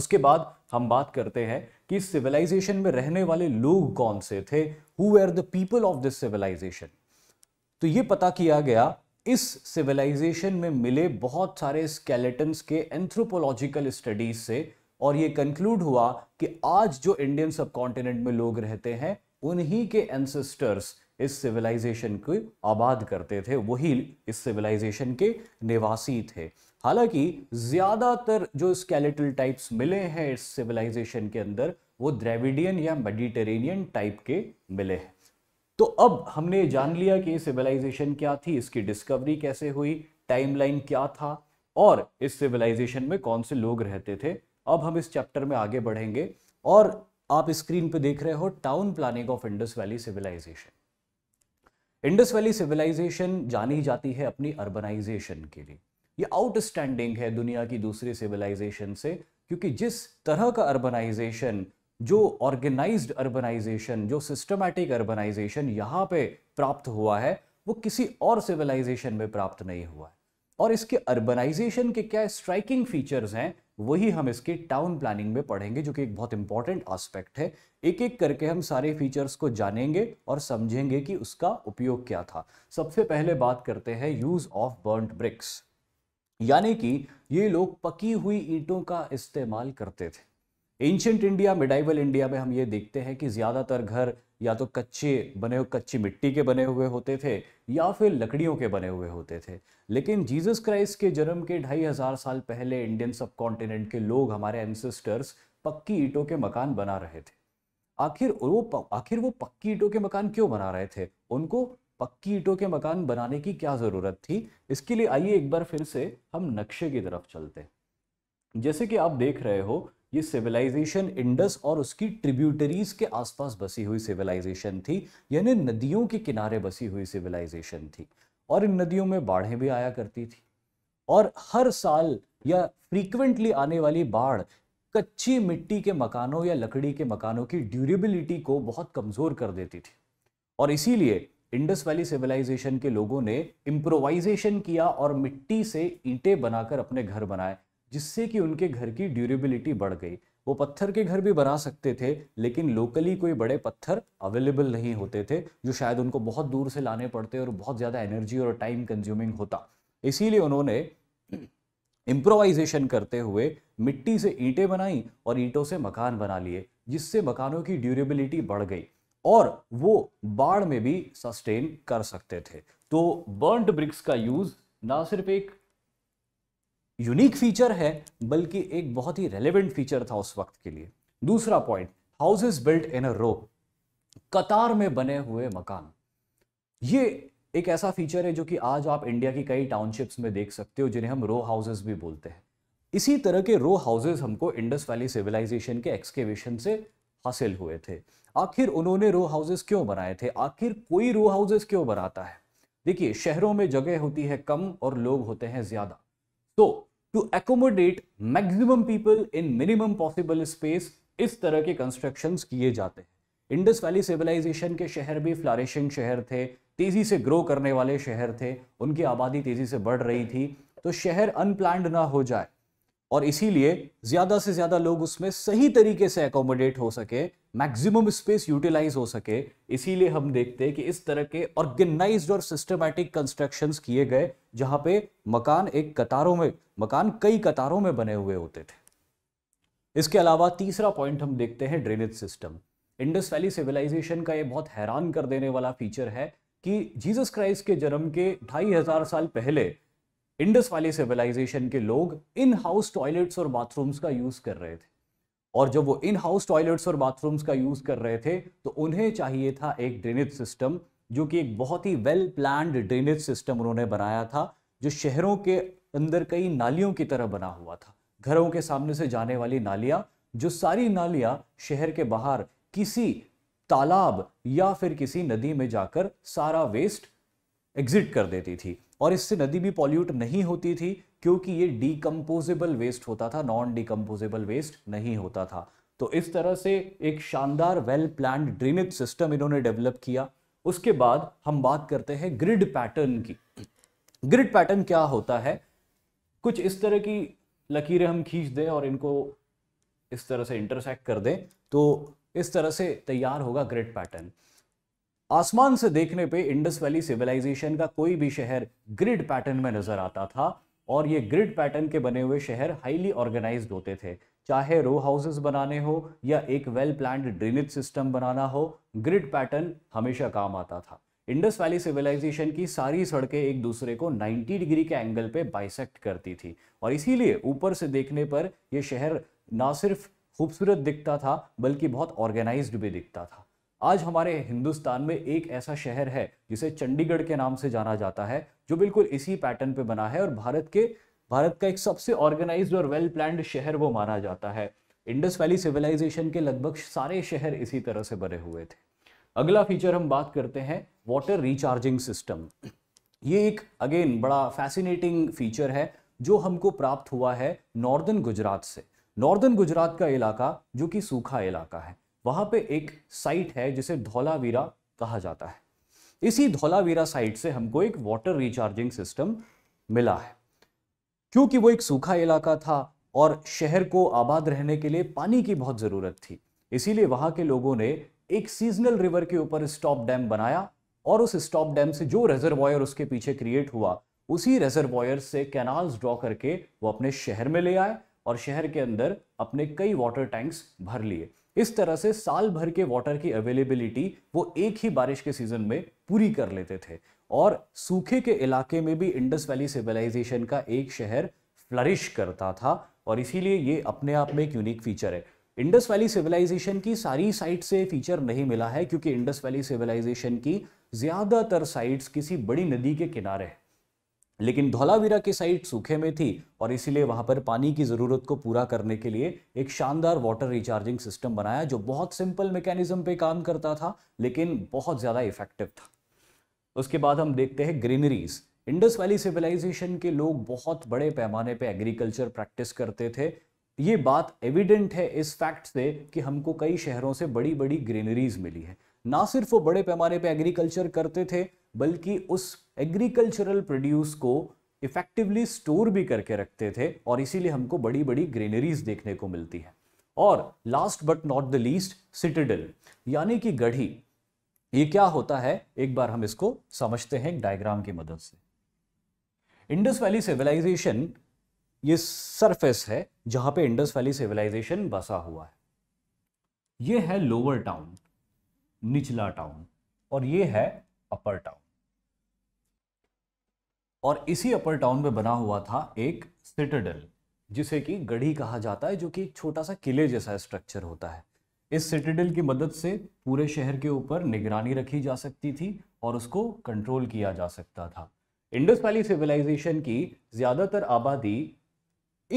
उसके बाद हम बात करते हैं कि सिविलाइजेशन में रहने वाले लोग कौन से थे who are the people of this civilisation तो ये पता किया गया इस सिविलाइजेशन में मिले बहुत सारे स्केलेटन्स के एंथ्रोपोलॉजिकल स्टडीज से और ये कंक्लूड हुआ कि आज जो इंडियन सबकॉन्टिनेंट में लोग रहते हैं उन्हीं के एंसेस्टर्स इस सिविलाइजेशन को आबाद करते थे वही इस सिविलाइजेशन के निवासी थे हालांकि ज़्यादातर जो स्केलेटल टाइप्स मिले हैं इस सिविलाइजेशन के अंदर वो द्रेविडियन या मेडिटेरेनियन टाइप के मिले हैं तो अब हमने जान लिया कि सिविलाइजेशन क्या थी इसकी डिस्कवरी कैसे हुई टाइमलाइन क्या था और इस सिविलाइजेशन में कौन से लोग रहते थे अब हम इस चैप्टर में आगे बढ़ेंगे और आप स्क्रीन पे देख रहे हो town planning of Indus valley civilisation Indus valley civilisation जानी जाती है अपनी अर्बनाइजेशन के लिए ये आउटस्टैंडिंग है दुनिया की दूसरी सिविलाइजेशन से क्योंकि जिस तरह का अर्बनाइजेशन जो ऑर्गेनाइज्ड अर्बनाइजेशन जो सिस्टमैटिक अर्बनाइजेशन यहाँ पे प्राप्त हुआ है वो किसी और सिविलाइजेशन में प्राप्त नहीं हुआ है और इसके अर्बनाइजेशन के क्या स्ट्राइकिंग फीचर्स हैं वही हम इसके टाउन प्लानिंग में पढ़ेंगे जो कि एक बहुत इंपॉर्टेंट आस्पेक्ट है एक एक करके हम सारे फीचर्स को जानेंगे और समझेंगे कि उसका उपयोग क्या था सबसे पहले बात करते हैं यूज ऑफ बर्नड ब्रिक्स यानी कि ये लोग पकी हुई ईंटों का इस्तेमाल करते थे एंशंट इंडिया मिडाइवल इंडिया में हम ये देखते हैं कि ज़्यादातर घर या तो कच्चे बने हुए कच्ची मिट्टी के बने हुए होते थे या फिर लकड़ियों के बने हुए होते थे लेकिन जीसस क्राइस्ट के जन्म के ढाई हज़ार साल पहले इंडियन सब कॉन्टिनेंट के लोग हमारे एंसेस्टर्स पक्की ईंटों के मकान बना रहे थे आखिर वो आखिर वो पक्की ईंटों के मकान क्यों बना रहे थे उनको पक्की ईंटों के मकान बनाने की क्या ज़रूरत थी इसके लिए आइए एक बार फिर से हम नक्शे की तरफ चलते हैं जैसे कि आप देख रहे हो ये सिविलाइजेशन इंडस और उसकी ट्रिब्यूटरीज के आसपास बसी हुई सिविलाइजेशन थी यानी नदियों के किनारे बसी हुई सिविलाइजेशन थी और इन नदियों में बाढ़ें भी आया करती थी और हर साल या फ्रीक्वेंटली आने वाली बाढ़ कच्ची मिट्टी के मकानों या लकड़ी के मकानों की ड्यूरेबिलिटी को बहुत कमज़ोर कर देती थी और इसीलिए इंडस वैली सिविलाइजेशन के लोगों ने इम्प्रोवाइजेशन किया और मिट्टी से ईंटें बनाकर अपने घर बनाए जिससे कि उनके घर की ड्यूरेबिलिटी बढ़ गई वो पत्थर के घर भी बना सकते थे लेकिन लोकली कोई बड़े पत्थर अवेलेबल नहीं होते थे जो शायद उनको बहुत दूर से लाने पड़ते और बहुत ज़्यादा एनर्जी और टाइम कंज्यूमिंग होता इसीलिए उन्होंने इम्प्रोवाइजेशन करते हुए मिट्टी से ईंटें बनाई और ईंटों से मकान बना लिए जिससे मकानों की ड्यूरेबिलिटी बढ़ गई और वो बाढ़ में भी सस्टेन कर सकते थे तो बर्नड ब्रिक्स का यूज़ ना सिर्फ एक यूनिक फीचर है बल्कि एक बहुत ही रेलिवेंट फीचर था उस वक्त के लिए दूसरा point houses built in a row कतार में बने हुए मकान ये एक ऐसा फीचर है जो कि आज आप इंडिया की कई टाउनशिप्स में देख सकते हो जिन्हें हम रो हाउसेस भी बोलते हैं इसी तरह के रो हाउसेस हमको इंडस वैली सिविलाइजेशन के एक्सकेवेशन से हासिल हुए थे आखिर उन्होंने रो हाउसेस क्यों बनाए थे आखिर कोई रो हाउसेस क्यों बनाता है देखिए शहरों में जगह होती है कम और लोग होते हैं ज़्यादा तो to accommodate maximum people in minimum possible space इस तरह के कंस्ट्रक्शन किए जाते हैं इंडस वैली सिविलाइजेशन के शहर भी फ्लारिशिंग शहर थे तेज़ी से ग्रो करने वाले शहर थे उनकी आबादी तेज़ी से बढ़ रही थी तो शहर अनप्लान्ड ना हो जाए और इसीलिए ज़्यादा से ज़्यादा लोग उसमें सही तरीके से अकोमोडेट हो सके मैक्सिमम स्पेस यूटिलाइज हो सके इसीलिए हम देखते हैं कि इस तरह के ऑर्गेनाइज्ड और सिस्टमैटिक कंस्ट्रक्शंस किए गए जहां पे मकान एक कतारों में मकान कई कतारों में बने हुए होते थे इसके अलावा तीसरा पॉइंट हम देखते हैं drainage system Indus valley civilisation का ये बहुत हैरान कर देने वाला फीचर है कि जीसस क्राइस्ट के जन्म के ढाई हजार साल पहले इंडस वाली सिविलाइजेशन के लोग इन हाउस टॉयलेट्स और बाथरूम्स का यूज कर रहे थे और जब वो इन हाउस टॉयलेट्स और बाथरूम्स का यूज कर रहे थे तो उन्हें चाहिए था एक ड्रेनेज सिस्टम जो कि एक बहुत ही वेल प्लान्ड ड्रेनेज सिस्टम उन्होंने बनाया था जो शहरों के अंदर कई नालियों की तरह बना हुआ था घरों के सामने से जाने वाली नालियाँ जो सारी नालियाँ शहर के बाहर किसी तालाब या फिर किसी नदी में जाकर सारा वेस्ट एग्जिट कर देती थी और इससे नदी भी पॉल्यूट नहीं होती थी क्योंकि ये डिकम्पोजेबल वेस्ट होता था नॉन डिकम्पोजेबल वेस्ट नहीं होता था तो इस तरह से एक शानदार वेल प्लान ड्रेनेज सिस्टम इन्होंने डेवलप किया उसके बाद हम बात करते हैं ग्रिड पैटर्न की ग्रिड पैटर्न क्या होता है कुछ इस तरह की लकीरें हम खींच दें और इनको इस तरह से इंटरसेक्ट कर दें तो इस तरह से तैयार होगा ग्रिड पैटर्न आसमान से देखने पे इंडस वैली सिविलाइजेशन का कोई भी शहर ग्रिड पैटर्न में नजर आता था और ये ग्रिड पैटर्न के बने हुए शहर हाईली ऑर्गेनाइज होते थे चाहे रो हाउसेस बनाने हो या एक वेल प्लान्ड ड्रेनेज सिस्टम बनाना हो ग्रिड पैटर्न हमेशा काम आता था इंडस वैली सिविलाइजेशन की सारी सड़कें एक दूसरे को 90 डिग्री के एंगल पे बाइसेक्ट करती थी और इसीलिए ऊपर से देखने पर यह शहर ना सिर्फ खूबसूरत दिखता था बल्कि बहुत ऑर्गेनाइज्ड भी दिखता था आज हमारे हिंदुस्तान में एक ऐसा शहर है जिसे चंडीगढ़ के नाम से जाना जाता है जो बिल्कुल इसी पैटर्न पे बना है और भारत के भारत का एक सबसे ऑर्गेनाइज्ड और वेल प्लान्ड शहर वो माना जाता है इंडस वैली सिविलाइजेशन के लगभग सारे शहर इसी तरह से बने हुए थे अगला फीचर हम बात करते हैं वाटर रिचार्जिंग सिस्टम ये एक अगेन बड़ा फैसिनेटिंग फीचर है जो हमको प्राप्त हुआ है नॉर्दर्न गुजरात से नॉर्दर्न गुजरात का इलाका जो कि सूखा इलाका है वहां पे एक साइट है जिसे धौलावीरा कहा जाता है इसी धौलावीरा साइट से हमको एक वाटर रिचार्जिंग सिस्टम मिला है क्योंकि वो एक सूखा इलाका था और शहर को आबाद रहने के लिए पानी की बहुत ज़रूरत थी इसीलिए वहां के लोगों ने एक सीजनल रिवर के ऊपर स्टॉप डैम बनाया और उस स्टॉप डैम से जो रेजरवायर उसके पीछे क्रिएट हुआ उसी रेजरवायर से कैनाल्स ड्रॉ करके वो अपने शहर में ले आए और शहर के अंदर अपने कई वाटर टैंक्स भर लिए इस तरह से साल भर के वाटर की अवेलेबिलिटी वो एक ही बारिश के सीजन में पूरी कर लेते थे और सूखे के इलाके में भी इंडस वैली सिविलाइजेशन का एक शहर फ्लरिश करता था और इसीलिए ये अपने आप में एक यूनिक फीचर है इंडस वैली सिविलाइजेशन की सारी साइट से फीचर नहीं मिला है क्योंकि इंडस वैली सिविलाइजेशन की ज़्यादातर साइट्स किसी बड़ी नदी के किनारे हैं लेकिन धौलावीरा की साइड सूखे में थी और इसीलिए वहां पर पानी की ज़रूरत को पूरा करने के लिए एक शानदार वाटर रिचार्जिंग सिस्टम बनाया जो बहुत सिंपल मैकेनिज्म पे काम करता था लेकिन बहुत ज़्यादा इफेक्टिव था उसके बाद हम देखते हैं ग्रीनरीज इंडस वैली सिविलाइजेशन के लोग बहुत बड़े पैमाने पर एग्रीकल्चर प्रैक्टिस करते थे ये बात एविडेंट है इस फैक्ट से कि हमको कई शहरों से बड़ी बड़ी ग्रीनरीज मिली है ना सिर्फ वो बड़े पैमाने पे एग्रीकल्चर करते थे बल्कि उस एग्रीकल्चरल प्रोड्यूस को इफेक्टिवली स्टोर भी करके रखते थे और इसीलिए हमको बड़ी बड़ी ग्रीनरीज देखने को मिलती है और last but not the least citadel यानी कि गढ़ी ये क्या होता है एक बार हम इसको समझते हैं डायग्राम की मदद से इंडस वैली सिविलाइजेशन ये सरफेस है जहां पे इंडस वैली सिविलाइजेशन बसा हुआ है ये है लोअर टाउन निचला टाउन और ये है अपर टाउन और इसी अपर टाउन में बना हुआ था एक सिटेडल जिसे कि गढ़ी कहा जाता है जो कि छोटा सा किले जैसा स्ट्रक्चर होता है इस सिटेडल की मदद से पूरे शहर के ऊपर निगरानी रखी जा सकती थी और उसको कंट्रोल किया जा सकता था इंडस वैली सिविलाइजेशन की ज़्यादातर आबादी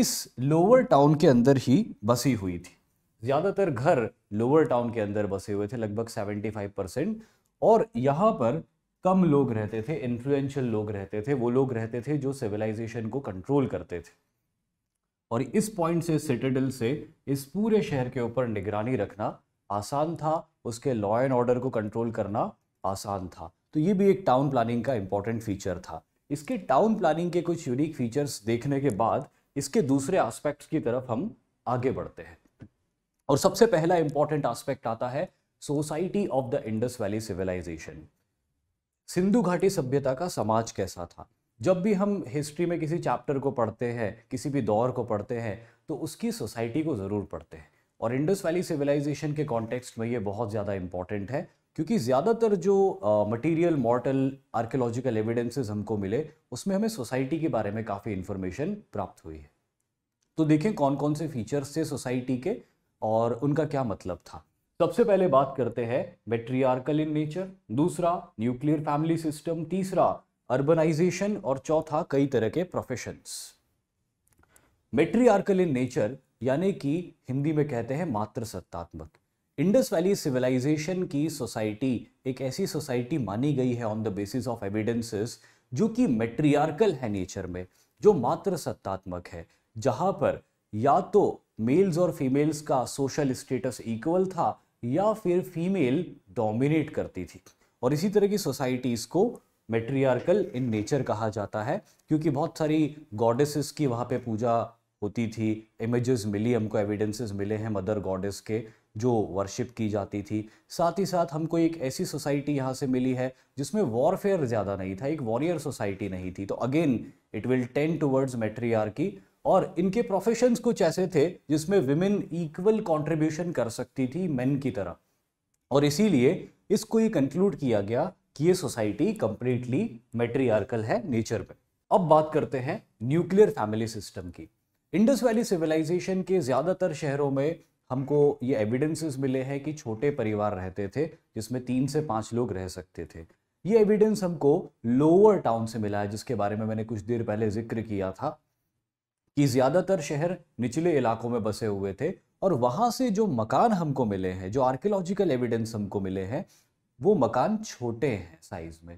इस लोअर टाउन के अंदर ही बसी हुई थी ज़्यादातर घर लोअर टाउन के अंदर बसे हुए थे लगभग 75 परसेंट और यहाँ पर कम लोग रहते थे इन्फ्लुएंशियल लोग रहते थे वो लोग रहते थे जो सिविलाइजेशन को कंट्रोल करते थे और इस पॉइंट से सिटेडल से इस पूरे शहर के ऊपर निगरानी रखना आसान था उसके लॉ एंड ऑर्डर को कंट्रोल करना आसान था तो ये भी एक टाउन प्लानिंग का इंपॉर्टेंट फीचर था इसके टाउन प्लानिंग के कुछ यूनिक फीचर्स देखने के बाद इसके दूसरे एस्पेक्ट्स की तरफ हम आगे बढ़ते हैं और सबसे पहला इंपॉर्टेंट एस्पेक्ट आता है society of the Indus valley civilisation Sindhu घाटी सभ्यता का समाज कैसा था जब भी हम हिस्ट्री में किसी चैप्टर को पढ़ते हैं किसी भी दौर को पढ़ते हैं तो उसकी सोसाइटी को ज़रूर पढ़ते हैं और इंडस वैली सिविलाइजेशन के कॉन्टेक्स्ट में ये बहुत ज़्यादा इंपॉर्टेंट है क्योंकि ज़्यादातर जो मटेरियल मॉडल आर्कियोलॉजिकल एविडेंसेस हमको मिले उसमें हमें सोसाइटी के बारे में काफ़ी इंफॉर्मेशन प्राप्त हुई है तो देखें कौन कौन से फीचर्स थे सोसाइटी के और उनका क्या मतलब था सबसे पहले बात करते हैं मेट्रियार्कल इन नेचर दूसरा न्यूक्लियर फैमिली सिस्टम तीसरा अर्बनाइजेशन और चौथा कई तरह के प्रोफेशंस मेट्रियार्कल इन नेचर यानी कि हिंदी में कहते हैं मात्र सत्तात्मक इंडस वैली सिविलाइजेशन की सोसाइटी एक ऐसी सोसाइटी मानी गई है on the basis of evidences जो कि मेट्रियार्कल है नेचर में जो मात्र सत्तात्मक है जहां पर या तो मेल्स और फीमेल्स का सोशल स्टेटस इक्वल था या फिर फीमेल डोमिनेट करती थी और इसी तरह की सोसाइटीज़ को मेट्रियार्कल इन नेचर कहा जाता है क्योंकि बहुत सारी गॉडेसेस की वहाँ पे पूजा होती थी इमेजेस मिली हमको एविडेंसेस मिले हैं मदर गॉडेस के जो वर्शिप की जाती थी साथ ही साथ हमको एक ऐसी सोसाइटी यहाँ से मिली है जिसमें वॉरफेयर ज़्यादा नहीं था एक वॉरियर सोसाइटी नहीं थी तो again it will tend towards की और इनके प्रोफेशंस कुछ ऐसे थे जिसमें विमेन इक्वल कंट्रीब्यूशन कर सकती थी मेन की तरह और इसीलिए इसको ये कंक्लूड किया गया कि ये सोसाइटी कंप्लीटली मेट्रियार्कल है नेचर में अब बात करते हैं न्यूक्लियर फैमिली सिस्टम की इंडस वैली सिविलाइजेशन के ज़्यादातर शहरों में हमको ये एविडेंसेस मिले हैं कि छोटे परिवार रहते थे जिसमें तीन से पाँच लोग रह सकते थे ये एविडेंस हमको लोअर टाउन से मिला है जिसके बारे में मैंने कुछ देर पहले जिक्र किया था कि ज़्यादातर शहर निचले इलाकों में बसे हुए थे और वहां से जो मकान हमको मिले हैं जो आर्कियोलॉजिकल एविडेंस हमको मिले हैं वो मकान छोटे हैं साइज़ में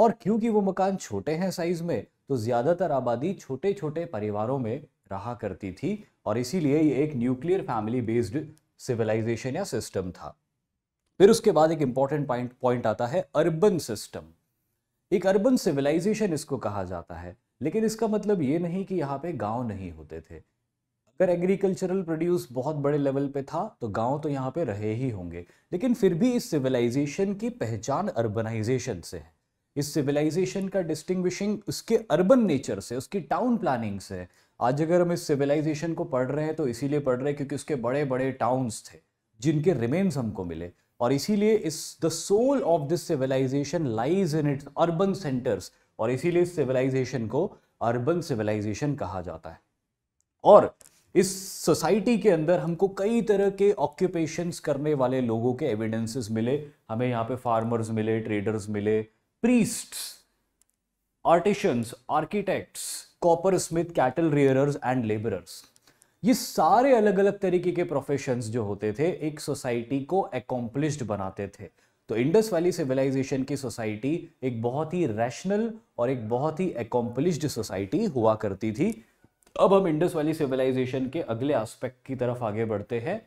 और क्योंकि वो मकान छोटे हैं साइज़ में तो ज़्यादातर आबादी छोटे छोटे परिवारों में रहा करती थी और इसीलिए ये एक न्यूक्लियर फैमिली बेस्ड सिविलाइजेशन या सिस्टम था फिर उसके बाद एक इंपॉर्टेंट पॉइंट पॉइंट आता है अर्बन सिस्टम एक अर्बन सिविलाइजेशन इसको कहा जाता है लेकिन इसका मतलब ये नहीं कि यहाँ पे गांव नहीं होते थे अगर एग्रीकल्चरल प्रोड्यूस बहुत बड़े लेवल पे था तो गांव तो यहाँ पे रहे ही होंगे लेकिन फिर भी इस सिविलाइजेशन की पहचान अर्बनाइजेशन से है इस सिविलाइजेशन का डिस्टिंग्विशिंग उसके अर्बन नेचर से उसकी टाउन प्लानिंग से आज अगर हम इस सिविलाइजेशन को पढ़ रहे हैं तो इसीलिए पढ़ रहे हैं क्योंकि उसके बड़े बड़े टाउन्स थे जिनके रिमेन्स हमको मिले और इसीलिए इस the soul of this civilization lies in its urban centres और इसीलिए सिविलाइजेशन को अर्बन सिविलाइजेशन कहा जाता है और इस सोसाइटी के अंदर हमको कई तरह के ऑक्यूपेशंस करने वाले लोगों के एविडेंसेस मिले हमें यहाँ पे फार्मर्स मिले ट्रेडर्स मिले priest artisans architects copper smith cattle rearers and labourers ये सारे अलग अलग तरीके के प्रोफेशंस जो होते थे एक सोसाइटी को एकम्पलिश्ड बनाते थे तो इंडस वैली सिविलाइजेशन की सोसाइटी एक बहुत ही रैशनल और एक बहुत ही एकम्पलिश्ड सोसाइटी हुआ करती थी अब हम इंडस वैली सिविलाइजेशन के अगले एस्पेक्ट की तरफ आगे बढ़ते हैं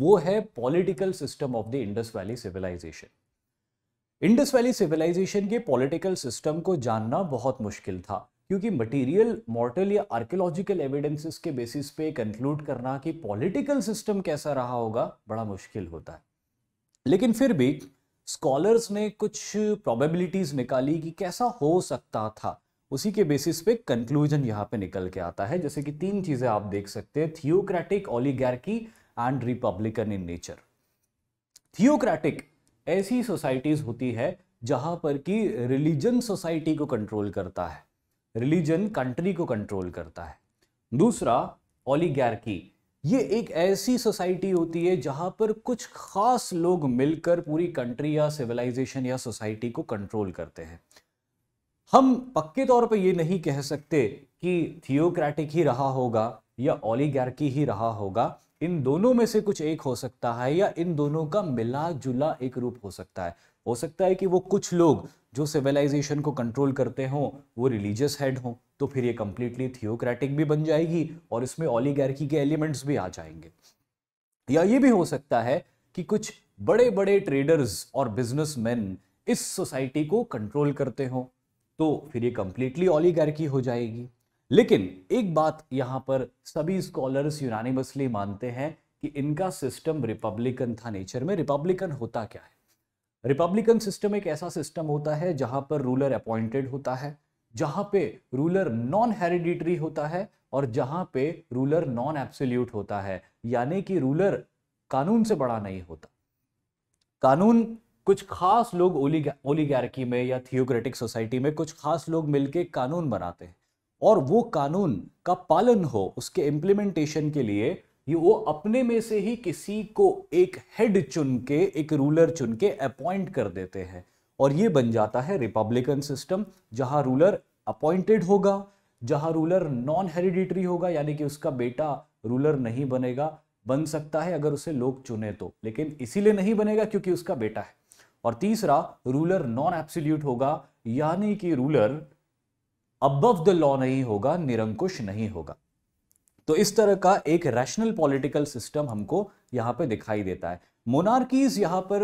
वो है political system of the Indus valley civilisation Indus valley civilisation के पॉलिटिकल सिस्टम को जानना बहुत मुश्किल था क्योंकि मटेरियल मॉडल या आर्कियोलॉजिकल एविडेंसेस के बेसिस पे कंक्लूड करना कि पॉलिटिकल सिस्टम कैसा रहा होगा बड़ा मुश्किल होता है लेकिन फिर भी स्कॉलर्स ने कुछ प्रोबेबिलिटीज निकाली कि कैसा हो सकता था उसी के बेसिस पे कंक्लूजन यहाँ पे निकल के आता है जैसे कि तीन चीजें आप देख सकते हैं theocratic oligarchy and republican in nature theocratic ऐसी सोसाइटीज होती है जहां पर कि रिलीजन सोसाइटी को कंट्रोल करता है रिलीजन कंट्री को कंट्रोल करता है दूसरा ओलीगैर्की ये एक ऐसी सोसाइटी होती है जहाँ पर कुछ खास लोग मिलकर पूरी कंट्री या सिविलाइजेशन या सोसाइटी को कंट्रोल करते हैं हम पक्के तौर पर ये नहीं कह सकते कि थियोक्रेटिक ही रहा होगा या ओलीगार्की ही रहा होगा इन दोनों में से कुछ एक हो सकता है या इन दोनों का मिला जुला एक रूप हो सकता है हो सकता है कि वो कुछ लोग जो सिविलाइजेशन को कंट्रोल करते हों वो रिलीजियस हेड हों तो फिर ये कंप्लीटली थियोक्रेटिक भी बन जाएगी और इसमें ओलीगैर्की के एलिमेंट्स भी आ जाएंगे या ये भी हो सकता है कि कुछ बड़े बड़े ट्रेडर्स और बिजनेसमैन इस सोसाइटी को कंट्रोल करते हो तो फिर ये कंप्लीटली ओलीगैर्की हो जाएगी लेकिन एक बात यहाँ पर सभी स्कॉलर्स यूनानिमसली मानते हैं कि इनका सिस्टम रिपब्लिकन था नेचर में रिपब्लिकन होता क्या है रिपब्लिकन सिस्टम एक ऐसा सिस्टम होता है जहां पर रूलर अपॉइंटेड होता है जहाँ पे रूलर नॉन हेरिडिटरी होता है और जहाँ पे रूलर नॉन एब्सोल्यूट होता है यानी कि रूलर कानून से बड़ा नहीं होता कानून कुछ खास लोग ओलीगैरकी में या थियोक्रेटिक सोसाइटी में कुछ खास लोग मिलके कानून बनाते हैं और वो कानून का पालन हो उसके इम्प्लीमेंटेशन के लिए ये वो अपने में से ही किसी को एक हेड चुन के एक रूलर चुन के अपॉइंट कर देते हैं और ये बन जाता है रिपब्लिकन सिस्टम जहां रूलर अपॉइंटेड होगा जहां रूलर नॉन हेरिडिटरी होगा यानी कि उसका बेटा रूलर नहीं बनेगा बन सकता है अगर उसे लोग चुने तो लेकिन इसीलिए नहीं बनेगा क्योंकि उसका बेटा है और तीसरा रूलर नॉन एब्सोल्यूट होगा यानी कि रूलर अबव द लॉ नहीं होगा निरंकुश नहीं होगा तो इस तरह का एक रैशनल पॉलिटिकल सिस्टम हमको यहां पे दिखाई देता है मोनार्कीज यहाँ पर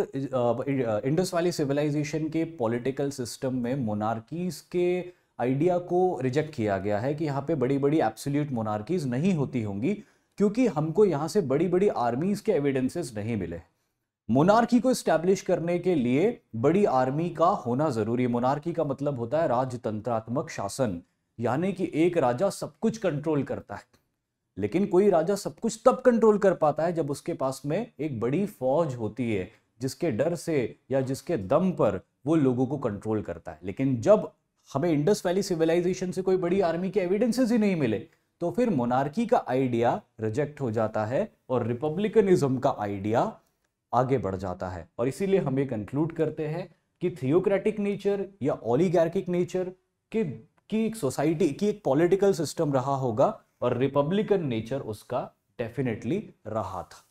इंडस वाली सिविलाइजेशन के पॉलिटिकल सिस्टम में मोनार्कीज के आइडिया को रिजेक्ट किया गया है कि यहाँ पे बड़ी बड़ी एब्सोल्यूट मोनार्कीज नहीं होती होंगी क्योंकि हमको यहाँ से बड़ी बड़ी आर्मीज के एविडेंसेस नहीं मिले मोनार्की को इस्टेब्लिश करने के लिए बड़ी आर्मी का होना जरूरी है मोनार्की का मतलब होता है राजतंत्रात्मक शासन यानी कि एक राजा सब कुछ कंट्रोल करता है लेकिन कोई राजा सब कुछ तब कंट्रोल कर पाता है जब उसके पास में एक बड़ी फौज होती है जिसके डर से या जिसके दम पर वो लोगों को कंट्रोल करता है लेकिन जब हमें इंडस वैली सिविलाइजेशन से कोई बड़ी आर्मी के एविडेंसेस ही नहीं मिले तो फिर मोनार्की का आइडिया रिजेक्ट हो जाता है और रिपब्लिकनिज्म का आइडिया आगे बढ़ जाता है और इसीलिए हम ये कंक्लूड करते हैं कि थियोक्रेटिक नेचर या ओलीगैर्किक नेचर के की एक सोसाइटी की एक पॉलिटिकल सिस्टम रहा होगा और रिपब्लिकन नेचर उसका डेफिनेटली रहा था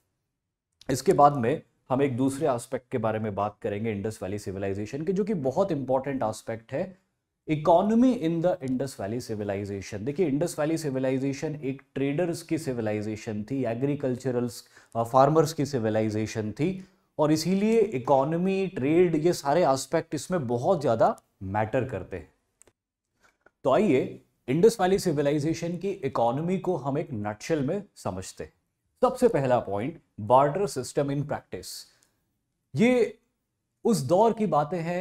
इसके बाद में हम एक दूसरे एस्पेक्ट के बारे में बात करेंगे इंडस वैली सिविलाइजेशन के जो कि बहुत इंपॉर्टेंट एस्पेक्ट है economy in the Indus valley civilization देखिए इंडस वैली सिविलाइजेशन एक ट्रेडर्स की सिविलाइजेशन थी एग्रीकल्चरल्स फार्मर्स की सिविलाइजेशन थी और इसीलिए इकोनॉमी ट्रेड ये सारे आस्पेक्ट इसमें बहुत ज़्यादा मैटर करते हैं तो आइए इंडस वैली सिविलाइजेशन की इकोनॉमी को हम एक नटशल में समझते हैं सबसे पहला point barter system in practice ये उस दौर की बातें हैं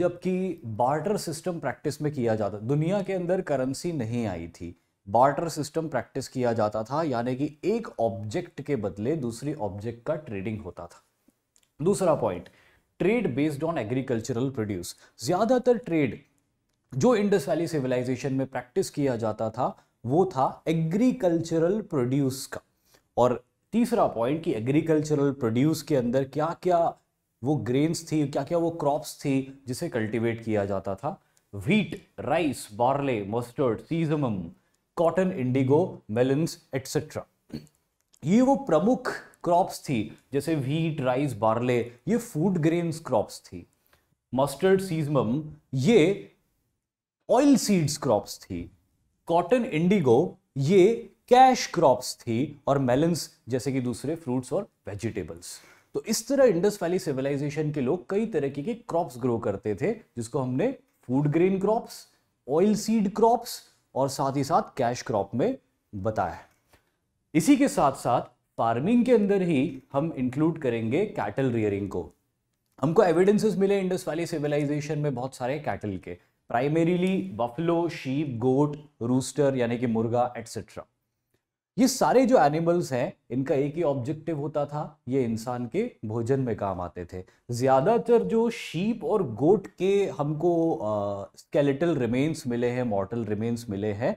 जबकि बार्टर सिस्टम प्रैक्टिस में किया जाता दुनिया के अंदर करेंसी नहीं आई थी बार्टर सिस्टम प्रैक्टिस किया जाता था यानी कि एक ऑब्जेक्ट के बदले दूसरी ऑब्जेक्ट का ट्रेडिंग होता था दूसरा point trade based on agricultural produce ज़्यादातर ट्रेड जो इंडस वैली सिविलाइजेशन में प्रैक्टिस किया जाता था वो था एग्रीकल्चरल प्रोड्यूस का और तीसरा पॉइंट कि एग्रीकल्चरल प्रोड्यूस के अंदर क्या क्या वो ग्रेन्स थी क्या क्या वो क्रॉप्स थी जिसे कल्टीवेट किया जाता था wheat rice barley mustard sesame cotton indigo melons etcetera ये वो प्रमुख क्रॉप्स थी जैसे व्हीट राइस बार्ले ये फूड ग्रेन्स क्रॉप्स थी मस्टर्ड सीजमम ये ऑयल सीड्स क्रॉप्स थी कॉटन इंडिगो ये कैश क्रॉप्स थी और मेलन्स जैसे कि दूसरे फ्रूट्स और वेजिटेबल्स तो इस तरह इंडस वैली सिविलाइजेशन के लोग कई तरह के क्रॉप्स ग्रो करते थे जिसको हमने food grain crops oil seed crops और साथ ही साथ कैश क्रॉप में बताया इसी के साथ साथ फार्मिंग के अंदर ही हम इंक्लूड करेंगे कैटल रियरिंग को हमको एविडेंसेस मिले इंडस वैली सिविलाइजेशन में बहुत सारे कैटल के primarily buffalo sheep goat rooster यानी कि मुर्गा एट्सेट्रा ये सारे जो एनिमल्स हैं इनका एक ही ऑब्जेक्टिव होता था ये इंसान के भोजन में काम आते थे ज़्यादातर जो शीप और गोट के हमको स्केलेटल रिमेन्स मिले हैं मॉर्टल रिमेन्स मिले हैं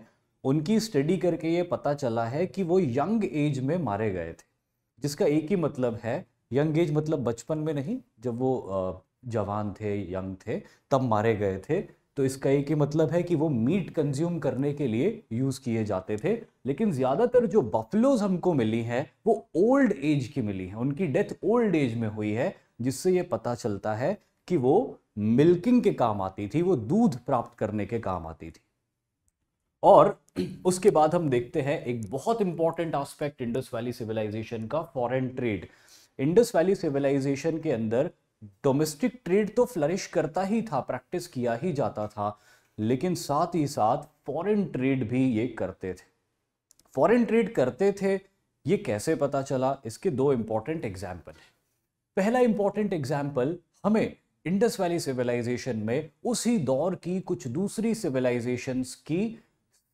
उनकी स्टडी करके ये पता चला है कि वो यंग एज में मारे गए थे जिसका एक ही मतलब है यंग एज मतलब बचपन में नहीं जब वो जवान थे यंग थे तब मारे गए थे तो इसका एक ही मतलब है कि वो मीट कंज्यूम करने के लिए यूज किए जाते थे लेकिन ज्यादातर जो बफलोज हमको मिली हैं वो ओल्ड एज की मिली हैं उनकी डेथ ओल्ड एज में हुई है जिससे ये पता चलता है कि वो मिल्किंग के काम आती थी वो दूध प्राप्त करने के काम आती थी और उसके बाद हम देखते हैं एक बहुत important aspect Indus valley civilisation का foreign trade Indus valley civilisation के अंदर डोमेस्टिक ट्रेड तो फ्लरिश करता ही था प्रैक्टिस किया ही जाता था लेकिन साथ ही साथ फॉरेन ट्रेड भी ये करते थे फॉरेन ट्रेड करते थे ये कैसे पता चला इसके दो इंपॉर्टेंट एग्जाम्पल पहला इंपॉर्टेंट एग्जाम्पल हमें इंडस वैली सिविलाइजेशन में उसी दौर की कुछ दूसरी सिविलाइजेशन की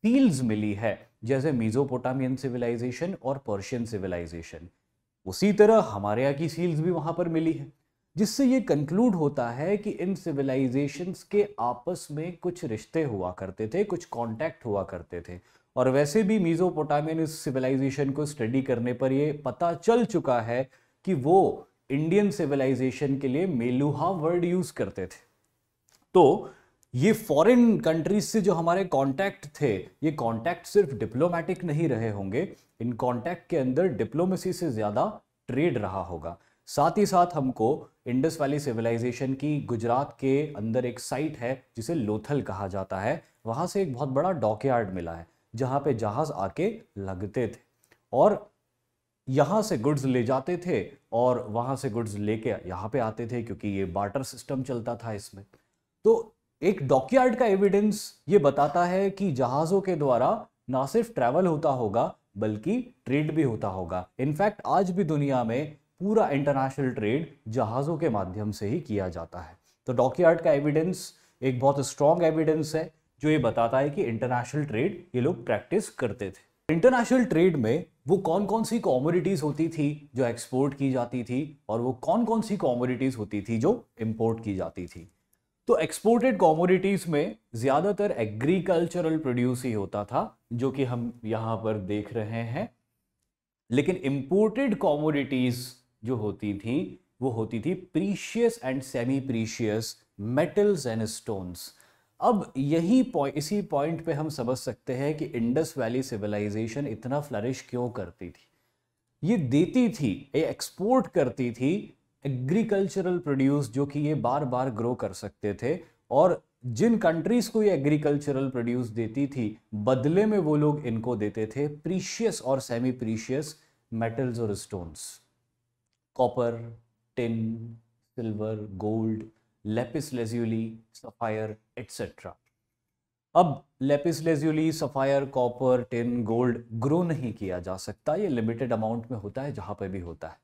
सील्स मिली है जैसे मीजोपोटामियन सिविलाइजेशन और पर्शियन सिविलाइजेशन उसी तरह हमारे यहाँ की सील्स भी वहां पर मिली है जिससे ये कंक्लूड होता है कि इन सिविलाइजेशंस के आपस में कुछ रिश्ते हुआ करते थे कुछ कांटेक्ट हुआ करते थे और वैसे भी मीज़ोपोटामियन इस सिविलाइजेशन को स्टडी करने पर ये पता चल चुका है कि वो इंडियन सिविलाइजेशन के लिए मेलुहा वर्ड यूज़ करते थे तो ये फॉरेन कंट्रीज से जो हमारे कांटेक्ट थे ये कांटेक्ट सिर्फ डिप्लोमेटिक नहीं रहे होंगे इन कांटेक्ट के अंदर डिप्लोमेसी से ज़्यादा ट्रेड रहा होगा साथ ही साथ हमको इंडस वैली सिविलाइजेशन की गुजरात के अंदर एक साइट है जिसे लोथल कहा जाता है वहाँ से एक बहुत बड़ा डॉकयार्ड मिला है जहाँ पे जहाज़ आके लगते थे और यहाँ से गुड्स ले जाते थे और वहाँ से गुड्स लेके यहाँ पे आते थे क्योंकि ये बार्टर सिस्टम चलता था इसमें तो एक डॉकयार्ड का एविडेंस ये बताता है कि जहाज़ों के द्वारा ना सिर्फ ट्रैवल होता होगा बल्कि ट्रेड भी होता होगा इनफैक्ट आज भी दुनिया में पूरा इंटरनेशनल ट्रेड जहाज़ों के माध्यम से ही किया जाता है तो डॉकयार्ड का एविडेंस एक बहुत स्ट्रॉन्ग एविडेंस है जो ये बताता है कि इंटरनेशनल ट्रेड ये लोग प्रैक्टिस करते थे इंटरनेशनल ट्रेड में वो कौन कौन सी कॉमोडिटीज़ होती थी जो एक्सपोर्ट की जाती थी और वो कौन कौन सी कॉमोडिटीज़ होती थी जो इम्पोर्ट की जाती थी तो एक्सपोर्टेड कॉमोडिटीज़ में ज़्यादातर एग्रीकल्चरल प्रोड्यूस ही होता था जो कि हम यहाँ पर देख रहे हैं लेकिन इम्पोर्टेड कॉमोडिटीज़ जो होती थी वो होती थी precious and semi precious metals and stones अब यही पॉइंट इसी पॉइंट पे हम समझ सकते हैं कि इंडस वैली सिविलाइजेशन इतना फ्लरिश क्यों करती थी ये देती थी ये एक्सपोर्ट करती थी एग्रीकल्चरल प्रोड्यूस जो कि ये बार बार ग्रो कर सकते थे और जिन कंट्रीज को ये एग्रीकल्चरल प्रोड्यूस देती थी बदले में वो लोग इनको देते थे प्रीशियस और सेमी प्रीशियस मेटल्स और stones copper tin silver gold lapis lazuli sapphire etcetera अब lapis lazuli sapphire copper tin gold grow नहीं किया जा सकता ये लिमिटेड अमाउंट में होता है जहां पर भी होता है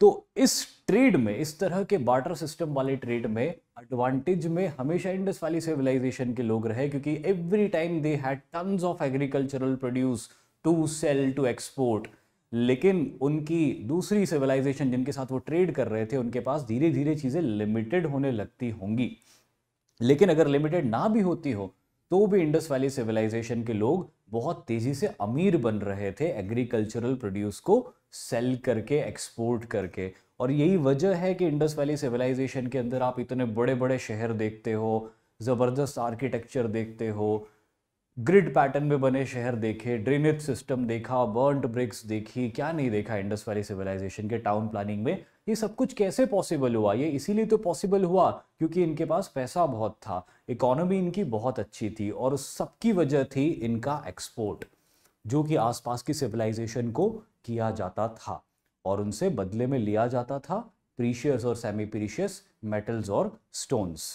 तो इस ट्रेड में इस तरह के बार्टर सिस्टम वाले ट्रेड में एडवांटेज में हमेशा इंडस वाली सिविलाइजेशन के लोग रहे क्योंकि every time they had tons of agricultural produce to sell to export लेकिन उनकी दूसरी सिविलाइजेशन जिनके साथ वो ट्रेड कर रहे थे उनके पास धीरे धीरे चीज़ें लिमिटेड होने लगती होंगी लेकिन अगर लिमिटेड ना भी होती हो तो भी इंडस वैली सिविलाइजेशन के लोग बहुत तेज़ी से अमीर बन रहे थे एग्रीकल्चरल प्रोड्यूस को सेल करके एक्सपोर्ट करके और यही वजह है कि इंडस वैली सिविलाइजेशन के अंदर आप इतने बड़े बड़े शहर देखते हो ज़बरदस्त आर्किटेक्चर देखते हो ग्रिड पैटर्न में बने शहर देखे ड्रेनेज सिस्टम देखा बर्नड ब्रिक्स देखी क्या नहीं देखा इंडस वैली सिविलाइजेशन के टाउन प्लानिंग में ये सब कुछ कैसे पॉसिबल हुआ ये इसीलिए तो पॉसिबल हुआ क्योंकि इनके पास पैसा बहुत था इकोनॉमी इनकी बहुत अच्छी थी और उस सबकी वजह थी इनका एक्सपोर्ट जो कि आसपास की सिविलाइजेशन को किया जाता था और उनसे बदले में लिया जाता था प्रीशियस और सेमी प्रीशियस मेटल्स और स्टोन्स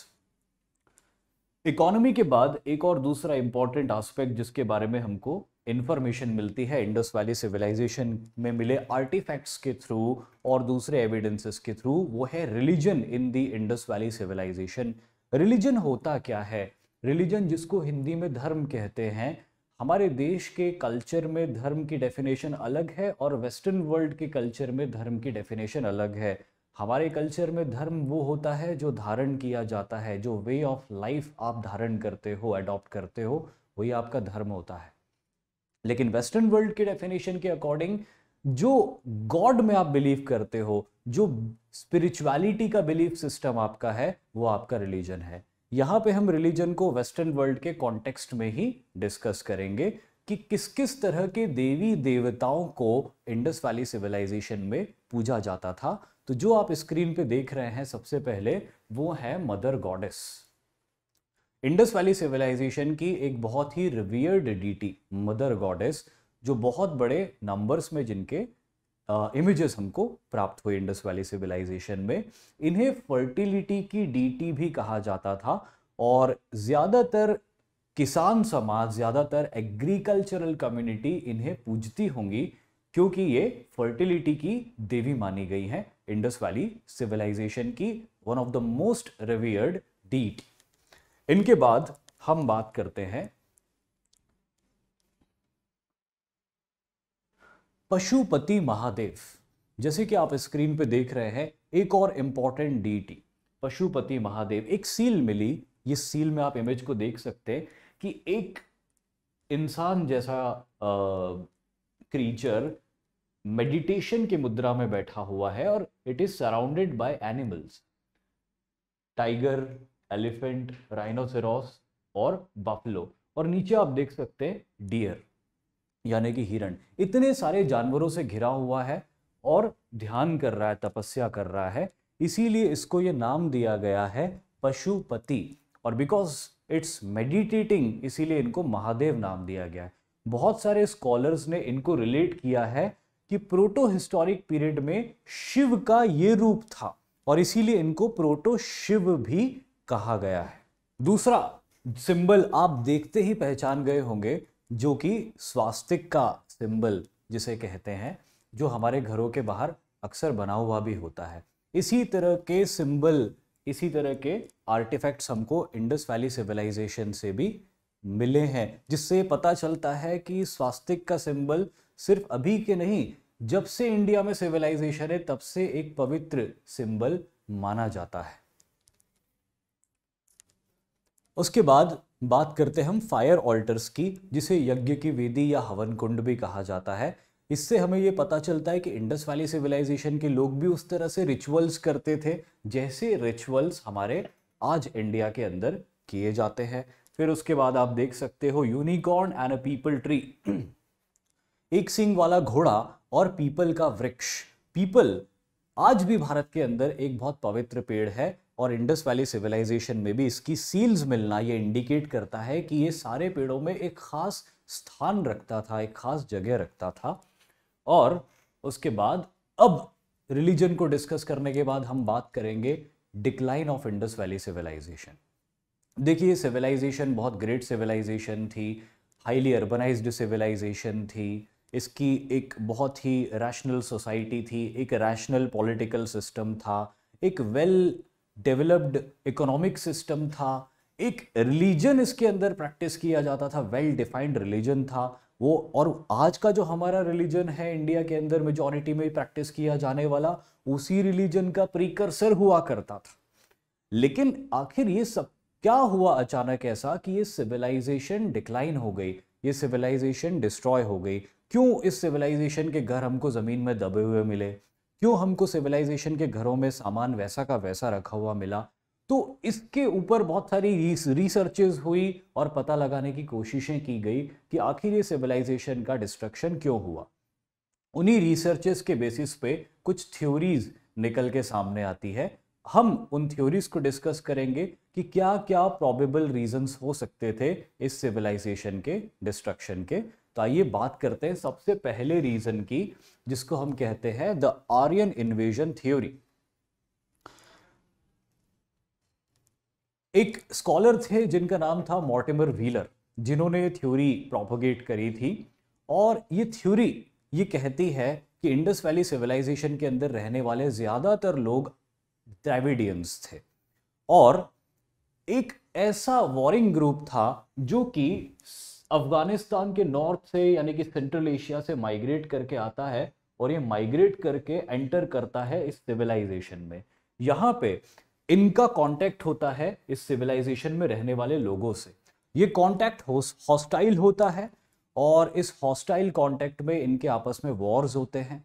इकोनॉमी के बाद एक और दूसरा इंपॉर्टेंट आस्पेक्ट जिसके बारे में हमको इन्फॉर्मेशन मिलती है इंडस वैली सिविलाइजेशन में मिले आर्टिफैक्ट्स के थ्रू और दूसरे एविडेंसेस के थ्रू वो है religion in the Indus valley civilization religion होता क्या है रिलीजन जिसको हिंदी में धर्म कहते हैं हमारे देश के कल्चर में धर्म की डेफिनेशन अलग है और वेस्टर्न वर्ल्ड के कल्चर में धर्म की डेफिनेशन अलग है हमारे कल्चर में धर्म वो होता है जो धारण किया जाता है जो वे ऑफ लाइफ आप धारण करते हो अडॉप्ट करते हो वही आपका धर्म होता है लेकिन वेस्टर्न वर्ल्ड के डेफिनेशन के अकॉर्डिंग जो गॉड में आप बिलीव करते हो जो स्पिरिचुअलिटी का बिलीफ सिस्टम आपका है वो आपका रिलीजन है यहाँ पे हम रिलीजन को वेस्टर्न वर्ल्ड के कॉन्टेक्स्ट में ही डिस्कस करेंगे कि किस किस तरह के देवी देवताओं को इंडस वैली सिविलाइजेशन में पूजा जाता था तो जो आप स्क्रीन पे देख रहे हैं सबसे पहले वो है mother goddess Indus valley civilisation की एक बहुत ही रिवियर्ड डीटी मदर गॉडेस जो बहुत बड़े नंबर्स में जिनके इमेजेस uh, हमको प्राप्त हुए इंडस वैली सिविलाइजेशन में इन्हें फर्टिलिटी की डीटी भी कहा जाता था और ज़्यादातर किसान समाज ज़्यादातर एग्रीकल्चरल कम्युनिटी इन्हें पूजती होंगी क्योंकि ये फर्टिलिटी की देवी मानी गई है इंडस वैली सिविलाइजेशन की one of the most revered deity इनके बाद हम बात करते हैं पशुपति महादेव जैसे कि आप स्क्रीन पे देख रहे हैं एक और इंपॉर्टेंट डीटी पशुपति महादेव एक सील मिली ये सील में आप इमेज को देख सकते हैं कि एक इंसान जैसा क्रीचर मेडिटेशन के मुद्रा में बैठा हुआ है और it is surrounded by animals tiger elephant rhinoceros और बाफलो और नीचे आप देख सकते हैं डियर यानी कि हिरण इतने सारे जानवरों से घिरा हुआ है और ध्यान कर रहा है तपस्या कर रहा है इसीलिए इसको ये नाम दिया गया है पशुपति और बिकॉज इट्स मेडिटेटिंग इसीलिए इनको महादेव नाम दिया गया है बहुत सारे स्कॉलर्स ने इनको रिलेट किया है कि प्रोटो हिस्टोरिक पीरियड में शिव का ये रूप था और इसीलिए इनको प्रोटो शिव भी कहा गया है दूसरा सिंबल आप देखते ही पहचान गए होंगे जो कि स्वास्तिक का सिंबल जिसे कहते हैं जो हमारे घरों के बाहर अक्सर बना हुआ भी होता है इसी तरह के सिंबल इसी तरह के आर्टिफैक्ट्स हमको इंडस वैली सिविलाइजेशन से भी मिले हैं जिससे पता चलता है कि स्वास्तिक का सिंबल सिर्फ अभी के नहीं जब से इंडिया में सिविलाइजेशन है तब से एक पवित्र सिंबल माना जाता है उसके बाद बात करते हैं हम फायर ऑल्टर्स की जिसे यज्ञ की वेदी या हवन कुंड भी कहा जाता है इससे हमें ये पता चलता है कि इंडस वैली सिविलाइजेशन के लोग भी उस तरह से रिचुअल्स करते थे जैसे रिचुअल्स हमारे आज इंडिया के अंदर किए जाते हैं फिर उसके बाद आप देख सकते हो unicorn and a peepal tree एक सिंग वाला घोड़ा और पीपल का वृक्ष पीपल आज भी भारत के अंदर एक बहुत पवित्र पेड़ है और इंडस वैली सिविलाइजेशन में भी इसकी सील्स मिलना ये इंडिकेट करता है कि ये सारे पेड़ों में एक खास स्थान रखता था एक खास जगह रखता था और उसके बाद अब रिलीजन को डिस्कस करने के बाद हम बात करेंगे decline of Indus valley civilization देखिए सिविलाइजेशन बहुत ग्रेट सिविलाइजेशन थी हाईली अर्बनाइज्ड सिविलाइजेशन थी इसकी एक बहुत ही रैशनल सोसाइटी थी एक रैशनल पॉलिटिकल सिस्टम था एक वेल डेवलप्ड इकोनॉमिक सिस्टम था एक रिलीजन इसके अंदर प्रैक्टिस किया जाता था वेल डिफाइंड रिलीजन था वो और आज का जो हमारा रिलीजन है इंडिया के अंदर मेजॉरिटी में प्रैक्टिस किया जाने वाला उसी रिलीजन का प्रीकर्सर हुआ करता था लेकिन आखिर ये सब क्या हुआ अचानक ऐसा कि ये सिविलाइजेशन डिक्लाइन हो गई ये सिविलाइजेशन डिस्ट्रॉय हो गई क्यों इस सिविलाइजेशन के घर हमको ज़मीन में दबे हुए मिले क्यों हमको सिविलाइजेशन के घरों में सामान वैसा का वैसा रखा हुआ मिला तो इसके ऊपर बहुत सारी रिसर्चेज हुई और पता लगाने की कोशिशें की गई कि आखिर ये सिविलाइजेशन का डिस्ट्रक्शन क्यों हुआ उन्हीं रिसर्चेस के बेसिस पे कुछ थ्योरीज निकल के सामने आती है हम उन थ्योरीज को डिस्कस करेंगे कि क्या क्या प्रॉबेबल रीजंस हो सकते थे इस सिविलाइजेशन के डिस्ट्रक्शन के तो आइए बात करते हैं सबसे पहले रीजन की जिसको हम कहते हैं द आर्यन इन्वेजन थ्योरी एक स्कॉलर थे जिनका नाम था मॉर्टिमर व्हीलर जिन्होंने ये थ्योरी प्रोपोगेट करी थी और ये थ्योरी ये कहती है कि इंडस वैली सिविलाइजेशन के अंदर रहने वाले ज़्यादातर लोग द्रविडियंस थे और एक ऐसा वॉरिंग ग्रुप था जो कि अफगानिस्तान के नॉर्थ से यानी कि सेंट्रल एशिया से माइग्रेट करके आता है और ये माइग्रेट करके एंटर करता है इस सिविलाइजेशन में यहाँ पे इनका कांटेक्ट होता है इस सिविलाइजेशन में रहने वाले लोगों से ये कांटेक्ट हॉस्टाइल होता है और इस हॉस्टाइल कांटेक्ट में इनके आपस में वॉर्स होते हैं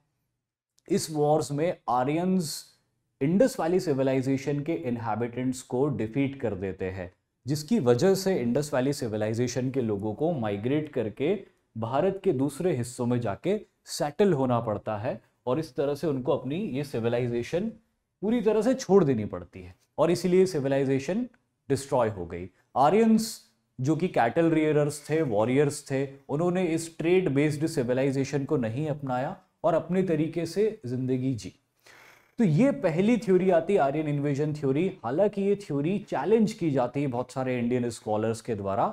इस वॉर्स में आर्यंस इंडस वैली सिविलाइजेशन के इनहैबिटेंट्स को डिफीट कर देते हैं जिसकी वजह से इंडस वैली सिविलाइजेशन के लोगों को माइग्रेट करके भारत के दूसरे हिस्सों में जाके सेटल होना पड़ता है और इस तरह से उनको अपनी ये सिविलाइजेशन पूरी तरह से छोड़ देनी पड़ती है और इसीलिए सिविलाइजेशन डिस्ट्रॉय हो गई आर्यंस जो कि कैटल रियरर्स थे वॉरियर्स थे उन्होंने इस ट्रेड बेस्ड सिविलाइजेशन को नहीं अपनाया और अपने तरीके से ज़िंदगी जी तो ये पहली थ्योरी आती है आर्यन इन्वेजन थ्योरी हालांकि ये थ्योरी चैलेंज की जाती है बहुत सारे इंडियन स्कॉलर्स के द्वारा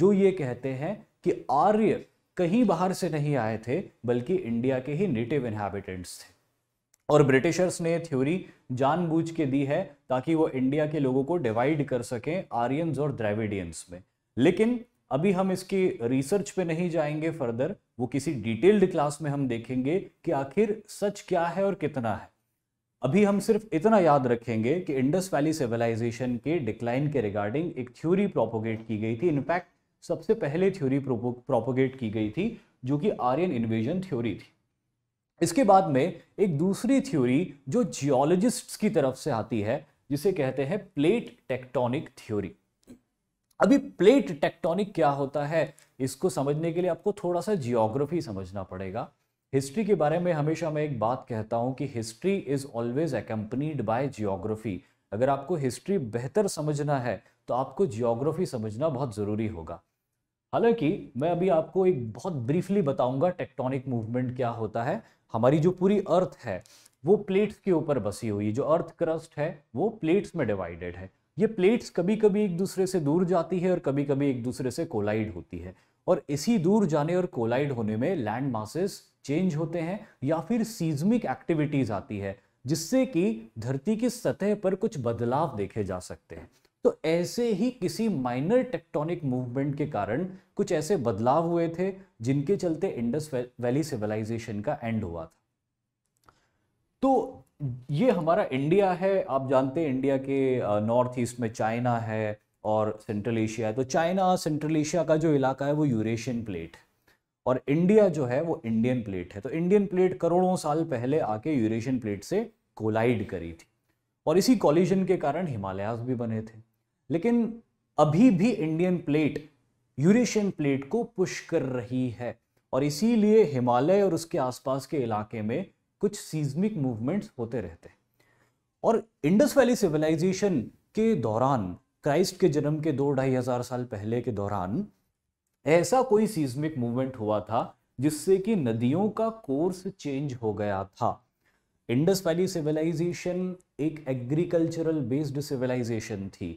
जो ये कहते हैं कि आर्य कहीं बाहर से नहीं आए थे बल्कि इंडिया के ही नेटिव इनहेबिटेंट्स थे और ब्रिटिशर्स ने थ्योरी जानबूझ के दी है ताकि वो इंडिया के लोगों को डिवाइड कर सकें आर्यंस और द्रेविडियंस में लेकिन अभी हम इसकी रिसर्च पे नहीं जाएंगे फर्दर वो किसी डिटेल्ड क्लास में हम देखेंगे कि आखिर सच क्या है और कितना है अभी हम सिर्फ इतना याद रखेंगे कि इंडस वैली सिविलाइजेशन के डिक्लाइन के रिगार्डिंग एक थ्योरी प्रोपोगेट की गई थी इनफैक्ट सबसे पहले थ्योरी प्रोपोगेट की गई थी जो कि आर्यन इन्वेजन थ्योरी थी इसके बाद में एक दूसरी थ्योरी जो जियोलॉजिस्ट्स की तरफ से आती है जिसे कहते हैं प्लेट टेक्टोनिक थ्योरी अभी प्लेट टेक्टोनिक क्या होता है इसको समझने के लिए आपको थोड़ा सा जियोग्राफी समझना पड़ेगा हिस्ट्री के बारे में हमेशा मैं एक बात कहता हूँ कि history is always accompanied by geography अगर आपको हिस्ट्री बेहतर समझना है तो आपको जियोग्राफी समझना बहुत ज़रूरी होगा हालांकि मैं अभी आपको एक बहुत ब्रीफली बताऊंगा टेक्टोनिक मूवमेंट क्या होता है हमारी जो पूरी अर्थ है वो प्लेट्स के ऊपर बसी हुई है जो अर्थ क्रस्ट है वो प्लेट्स में डिवाइडेड है ये प्लेट्स कभी कभी एक दूसरे से दूर जाती है और कभी कभी एक दूसरे से कोलाइड होती है और इसी दूर जाने और कोलाइड होने में लैंड मासेस चेंज होते हैं या फिर सीज्मिक एक्टिविटीज आती है जिससे कि धरती की सतह पर कुछ बदलाव देखे जा सकते हैं तो ऐसे ही किसी माइनर टेक्टोनिक मूवमेंट के कारण कुछ ऐसे बदलाव हुए थे जिनके चलते इंडस वैली सिविलाइजेशन का एंड हुआ था तो ये हमारा इंडिया है आप जानते हैं इंडिया के नॉर्थ ईस्ट में चाइना है और सेंट्रल एशिया है तो चाइना सेंट्रल एशिया का जो इलाका है वो यूरेशियन प्लेट और इंडिया जो है वो इंडियन प्लेट है तो इंडियन प्लेट करोड़ों साल पहले आके यूरेशियन प्लेट से कोलाइड करी थी और इसी कॉलिजन के कारण हिमालयाज भी बने थे लेकिन अभी भी इंडियन प्लेट यूरेशियन प्लेट को पुश कर रही है और इसीलिए हिमालय और उसके आसपास के इलाके में कुछ सीज्मिक मूवमेंट्स होते रहते हैं और इंडस वैली सिविलाइजेशन के दौरान क्राइस्ट के जन्म के दो ढाई हजार साल पहले के दौरान ऐसा कोई सीज्मिक मूवमेंट हुआ था जिससे कि नदियों का कोर्स चेंज हो गया था इंडस वैली सिविलाइजेशन एक एग्रीकल्चरल बेस्ड सिविलाइजेशन थी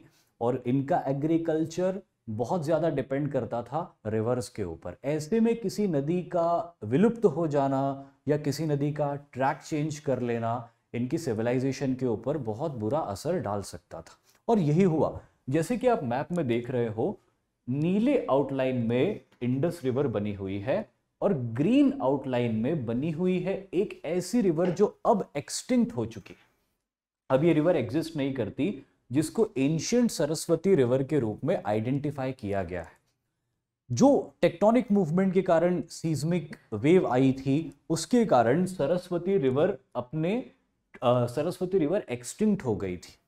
और इनका एग्रीकल्चर बहुत ज़्यादा डिपेंड करता था रिवर्स के ऊपर ऐसे में किसी नदी का विलुप्त हो जाना या किसी नदी का ट्रैक चेंज कर लेना इनकी सिविलाइजेशन के ऊपर बहुत बुरा असर डाल सकता था और यही हुआ जैसे कि आप मैप में देख रहे हो नीले आउटलाइन में इंडस रिवर बनी हुई है और ग्रीन आउटलाइन में बनी हुई है एक ऐसी रिवर जो अब एक्सटिंक्ट हो चुकी है अब ये रिवर एग्जिस्ट नहीं करती जिसको एंशियंट सरस्वती रिवर के रूप में आइडेंटिफाई किया गया है जो टेक्टोनिक मूवमेंट के कारण सीज्मिक वेव आई थी उसके कारण सरस्वती रिवर अपने आ, सरस्वती रिवर एक्सटिंक्ट हो गई थी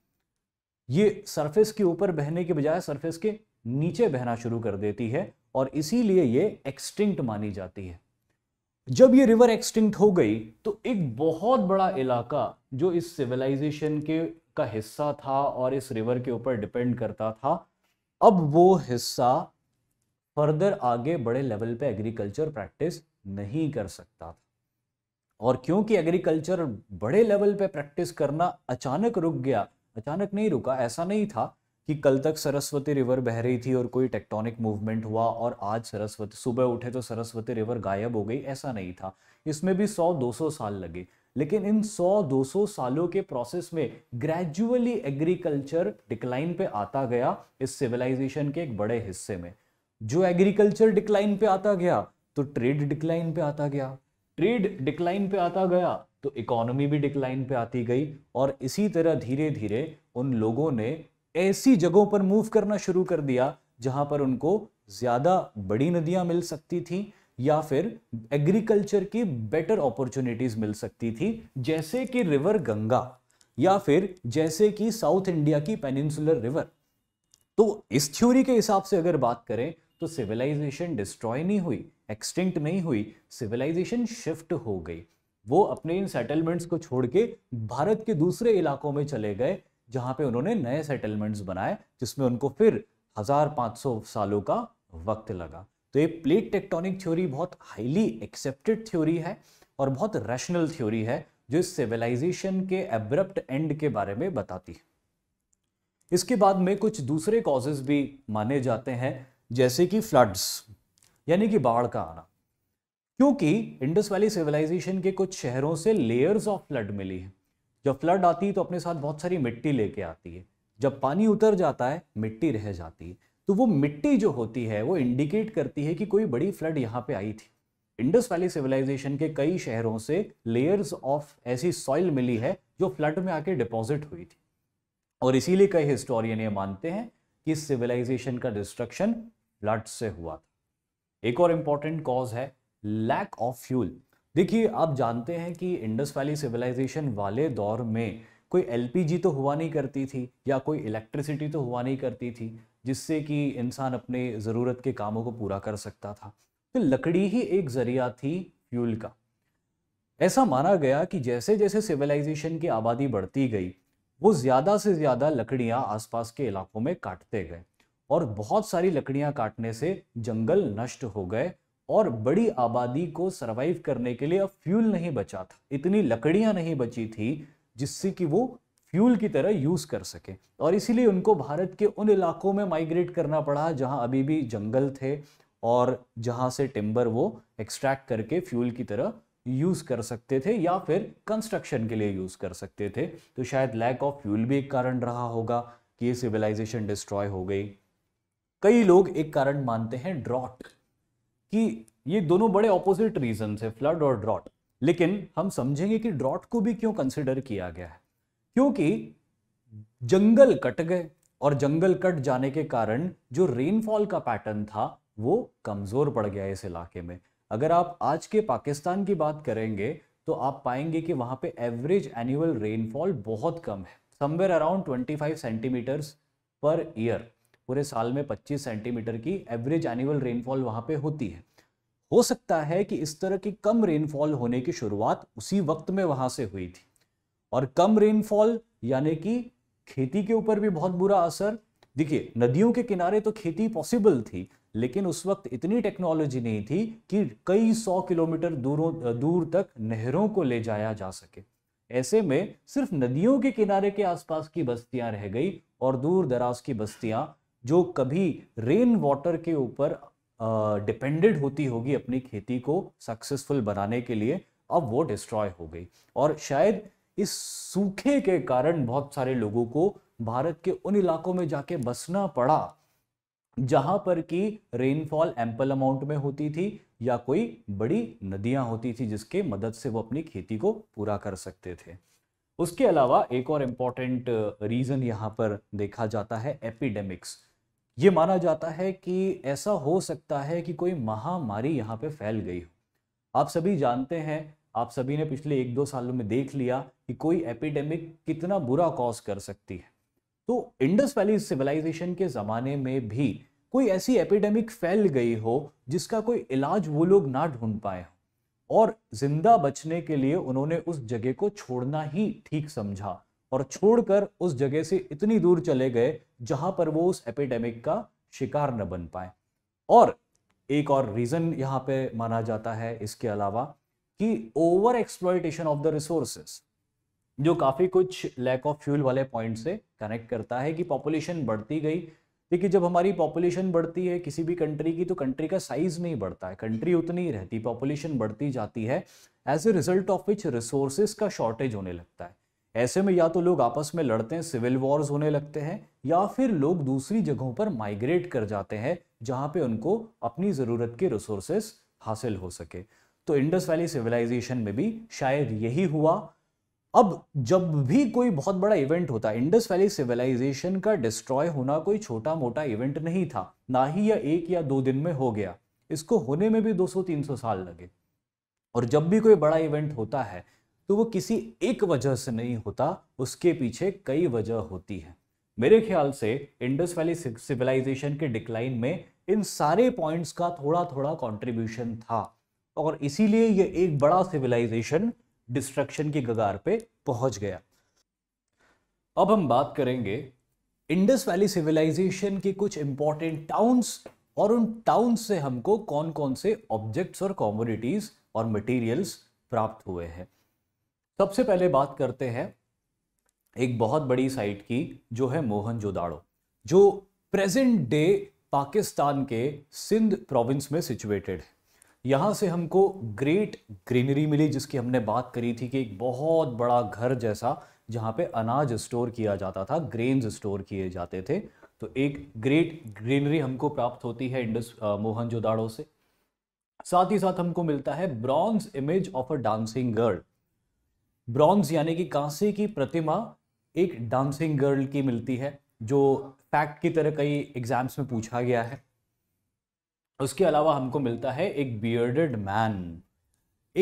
ये सरफेस के ऊपर बहने के बजाय सरफेस के नीचे बहना शुरू कर देती है और इसीलिए ये एक्सटिंक्ट मानी जाती है जब ये रिवर एक्सटिंक्ट हो गई तो एक बहुत बड़ा इलाका जो इस सिविलाइजेशन के का हिस्सा था और इस रिवर के ऊपर डिपेंड करता था अब वो हिस्सा फर्दर आगे बड़े लेवल पे एग्रीकल्चर प्रैक्टिस नहीं कर सकता था और क्योंकि एग्रीकल्चर बड़े लेवल पे प्रैक्टिस करना अचानक रुक गया अचानक नहीं रुका ऐसा नहीं था कि कल तक सरस्वती रिवर बह रही थी और कोई टेक्टोनिक मूवमेंट हुआ और आज सरस्वती सुबह उठे तो सरस्वती रिवर गायब हो गई ऐसा नहीं था इसमें भी 100-200 साल लगे लेकिन इन 100-200 सालों के प्रोसेस में ग्रेजुअली एग्रीकल्चर डिक्लाइन पे आता गया इस सिविलाइजेशन के एक बड़े हिस्से में जो एग्रीकल्चर डिक्लाइन पे आता गया तो ट्रेड डिक्लाइन पे आता गया ट्रेड डिक्लाइन पे आता गया तो इकोनॉमी भी डिक्लाइन पे आती गई और इसी तरह धीरे धीरे उन लोगों ने ऐसी जगहों पर मूव करना शुरू कर दिया जहाँ पर उनको ज़्यादा बड़ी नदियाँ मिल सकती थी या फिर एग्रीकल्चर की बेटर अपॉर्चुनिटीज़ मिल सकती थी जैसे कि रिवर गंगा या फिर जैसे कि साउथ इंडिया की पेनिनसुलर रिवर तो इस थ्योरी के हिसाब से अगर बात करें तो सिविलाइजेशन डिस्ट्रॉय नहीं हुई एक्सटिंक्ट नहीं हुई सिविलाइजेशन शिफ्ट हो गई वो अपने इन सेटलमेंट्स को छोड़ के भारत के दूसरे इलाकों में चले गए जहाँ पे उन्होंने नए सेटलमेंट्स बनाए जिसमें उनको फिर हज़ार पाँच सौ सालों का वक्त लगा तो ये प्लेट टेक्टोनिक थ्योरी बहुत हाईली एक्सेप्टेड थ्योरी है और बहुत रैशनल थ्योरी है जो इस सिविलाइजेशन के एब्रप्ट एंड के बारे में बताती है इसके बाद में कुछ दूसरे कॉजेज भी माने जाते हैं जैसे कि फ्लड्स यानी कि बाढ़ का आना क्योंकि इंडस वैली सिविलाइजेशन के कुछ शहरों से लेयर्स ऑफ फ्लड मिली है जब फ्लड आती है तो अपने साथ बहुत सारी मिट्टी लेके आती है जब पानी उतर जाता है मिट्टी रह जाती है तो वो मिट्टी जो होती है वो इंडिकेट करती है कि कोई बड़ी फ्लड यहाँ पे आई थी इंडस वैली सिविलाइजेशन के कई शहरों से लेयर्स ऑफ ऐसी सॉइल मिली है जो फ्लड में आके डिपॉजिट हुई थी और इसीलिए कई हिस्टोरियन ये मानते हैं कि सिविलाइजेशन का डिस्ट्रक्शन फ्लड से हुआ था एक और इम्पॉर्टेंट कॉज है लैक ऑफ फ्यूल देखिए आप जानते हैं कि इंडस वैली सिविलाइजेशन वाले दौर में कोई एलपीजी तो हुआ नहीं करती थी या कोई इलेक्ट्रिसिटी तो हुआ नहीं करती थी जिससे कि इंसान अपने ज़रूरत के कामों को पूरा कर सकता था तो लकड़ी ही एक जरिया थी फ्यूल का ऐसा माना गया कि जैसे जैसे सिविलाइजेशन की आबादी बढ़ती गई वो ज़्यादा से ज़्यादा लकड़ियाँ आसपास के इलाकों में काटते गए और बहुत सारी लकड़ियाँ काटने से जंगल नष्ट हो गए और बड़ी आबादी को सरवाइव करने के लिए अब फ्यूल नहीं बचा था इतनी लकड़ियां नहीं बची थी जिससे कि वो फ्यूल की तरह यूज़ कर सके और इसीलिए उनको भारत के उन इलाकों में माइग्रेट करना पड़ा जहां अभी भी जंगल थे और जहां से टिम्बर वो एक्सट्रैक्ट करके फ्यूल की तरह यूज़ कर सकते थे या फिर कंस्ट्रक्शन के लिए यूज़ कर सकते थे तो शायद लैक ऑफ फ्यूल भी एक कारण रहा होगा कि ये सिविलाइजेशन डिस्ट्रॉय हो गई कई लोग एक कारण मानते हैं ड्रॉट कि ये दोनों बड़े ऑपोजिट रीजन है फ्लड और ड्रॉट लेकिन हम समझेंगे कि ड्रॉट को भी क्यों कंसिडर किया गया है क्योंकि जंगल कट गए और जंगल कट जाने के कारण जो रेनफॉल का पैटर्न था वो कमज़ोर पड़ गया इस इलाके में अगर आप आज के पाकिस्तान की बात करेंगे तो आप पाएंगे कि वहाँ पे एवरेज एनुअल रेनफॉल बहुत कम है somewhere around 25 centimetres per year पूरे साल में 25 सेंटीमीटर की एवरेज एनुअल रेनफॉल वहां पे होती है हो सकता है कि इस तरह की कम रेनफॉल होने की शुरुआत उसी वक्त में वहां से हुई थी और कम रेनफॉल यानी कि खेती के ऊपर भी बहुत बुरा असर देखिए नदियों के किनारे तो खेती पॉसिबल थी लेकिन उस वक्त इतनी टेक्नोलॉजी नहीं थी कि कई सौ किलोमीटर दूरों दूर तक नहरों को ले जाया जा सके ऐसे में सिर्फ नदियों के किनारे के आसपास की बस्तियां रह गई और दूर दराज की बस्तियां जो कभी रेन वाटर के ऊपर डिपेंडेड होती होगी अपनी खेती को सक्सेसफुल बनाने के लिए अब वो डिस्ट्रॉय हो गई और शायद इस सूखे के कारण बहुत सारे लोगों को भारत के उन इलाकों में जाके बसना पड़ा जहां पर कि रेनफॉल एम्पल अमाउंट में होती थी या कोई बड़ी नदियां होती थी जिसके मदद से वो अपनी खेती को पूरा कर सकते थे उसके अलावा एक और इम्पॉर्टेंट रीज़न यहां पर देखा जाता है एपिडेमिक्स ये माना जाता है कि ऐसा हो सकता है कि कोई महामारी यहाँ पे फैल गई हो आप सभी जानते हैं आप सभी ने पिछले एक दो सालों में देख लिया कि कोई एपिडेमिक कितना बुरा कॉज कर सकती है तो इंडस वैली सिविलाइजेशन के ज़माने में भी कोई ऐसी एपिडेमिक फैल गई हो जिसका कोई इलाज वो लोग ना ढूंढ पाए हो और जिंदा बचने के लिए उन्होंने उस जगह को छोड़ना ही ठीक समझा और छोड़कर उस जगह से इतनी दूर चले गए जहां पर वो उस एपिडेमिक का शिकार न बन पाए और एक और रीज़न यहाँ पे माना जाता है इसके अलावा कि over exploitation of the resources जो काफ़ी कुछ लैक ऑफ फ्यूल वाले पॉइंट से कनेक्ट करता है कि पॉपुलेशन बढ़ती गई देखिए जब हमारी पॉपुलेशन बढ़ती है किसी भी कंट्री की तो कंट्री का साइज नहीं बढ़ता है कंट्री उतनी ही रहती पॉपुलेशन बढ़ती जाती है as a result of which resources का शॉर्टेज होने लगता है ऐसे में या तो लोग आपस में लड़ते हैं सिविल वॉर्स होने लगते हैं या फिर लोग दूसरी जगहों पर माइग्रेट कर जाते हैं जहाँ पे उनको अपनी ज़रूरत के रिसोर्सेस हासिल हो सके तो इंडस वैली सिविलाइजेशन में भी शायद यही हुआ अब जब भी कोई बहुत बड़ा इवेंट होता है इंडस वैली सिविलाइजेशन का डिस्ट्रॉय होना कोई छोटा मोटा इवेंट नहीं था ना ही यह एक या दो दिन में हो गया इसको होने में भी 200-300 साल लगे और जब भी कोई बड़ा इवेंट होता है तो वो किसी एक वजह से नहीं होता उसके पीछे कई वजह होती है मेरे ख्याल से इंडस वैली सिविलाइजेशन के डिक्लाइन में इन सारे पॉइंट्स का थोड़ा थोड़ा कंट्रीब्यूशन था और इसीलिए ये एक बड़ा सिविलाइजेशन डिस्ट्रक्शन की गगार पे पहुंच गया अब हम बात करेंगे इंडस वैली सिविलाइजेशन के कुछ इंपॉर्टेंट टाउन्स और उन टाउन्स से हमको कौन कौन से ऑब्जेक्ट्स और कॉमोडिटीज और मटेरियल्स प्राप्त हुए हैं सबसे पहले बात करते हैं एक बहुत बड़ी साइट की जो है मोहन जोदाड़ो जो प्रेजेंट डे पाकिस्तान के सिंध प्रोविंस में सिचुएटेड है यहाँ से हमको ग्रेट ग्रीनरी मिली जिसकी हमने बात करी थी कि एक बहुत बड़ा घर जैसा जहाँ पे अनाज स्टोर किया जाता था ग्रेन्स स्टोर किए जाते थे तो एक ग्रेट ग्रीनरी हमको प्राप्त होती है इंडस मोहन जोदाड़ो से साथ ही साथ हमको मिलता है bronze image of a dancing girl bronze यानी कि कांसे की प्रतिमा एक डांसिंग गर्ल की मिलती है जो फैक्ट की तरह कई एग्जाम्स में पूछा गया है उसके अलावा हमको मिलता है एक बियर्डेड मैन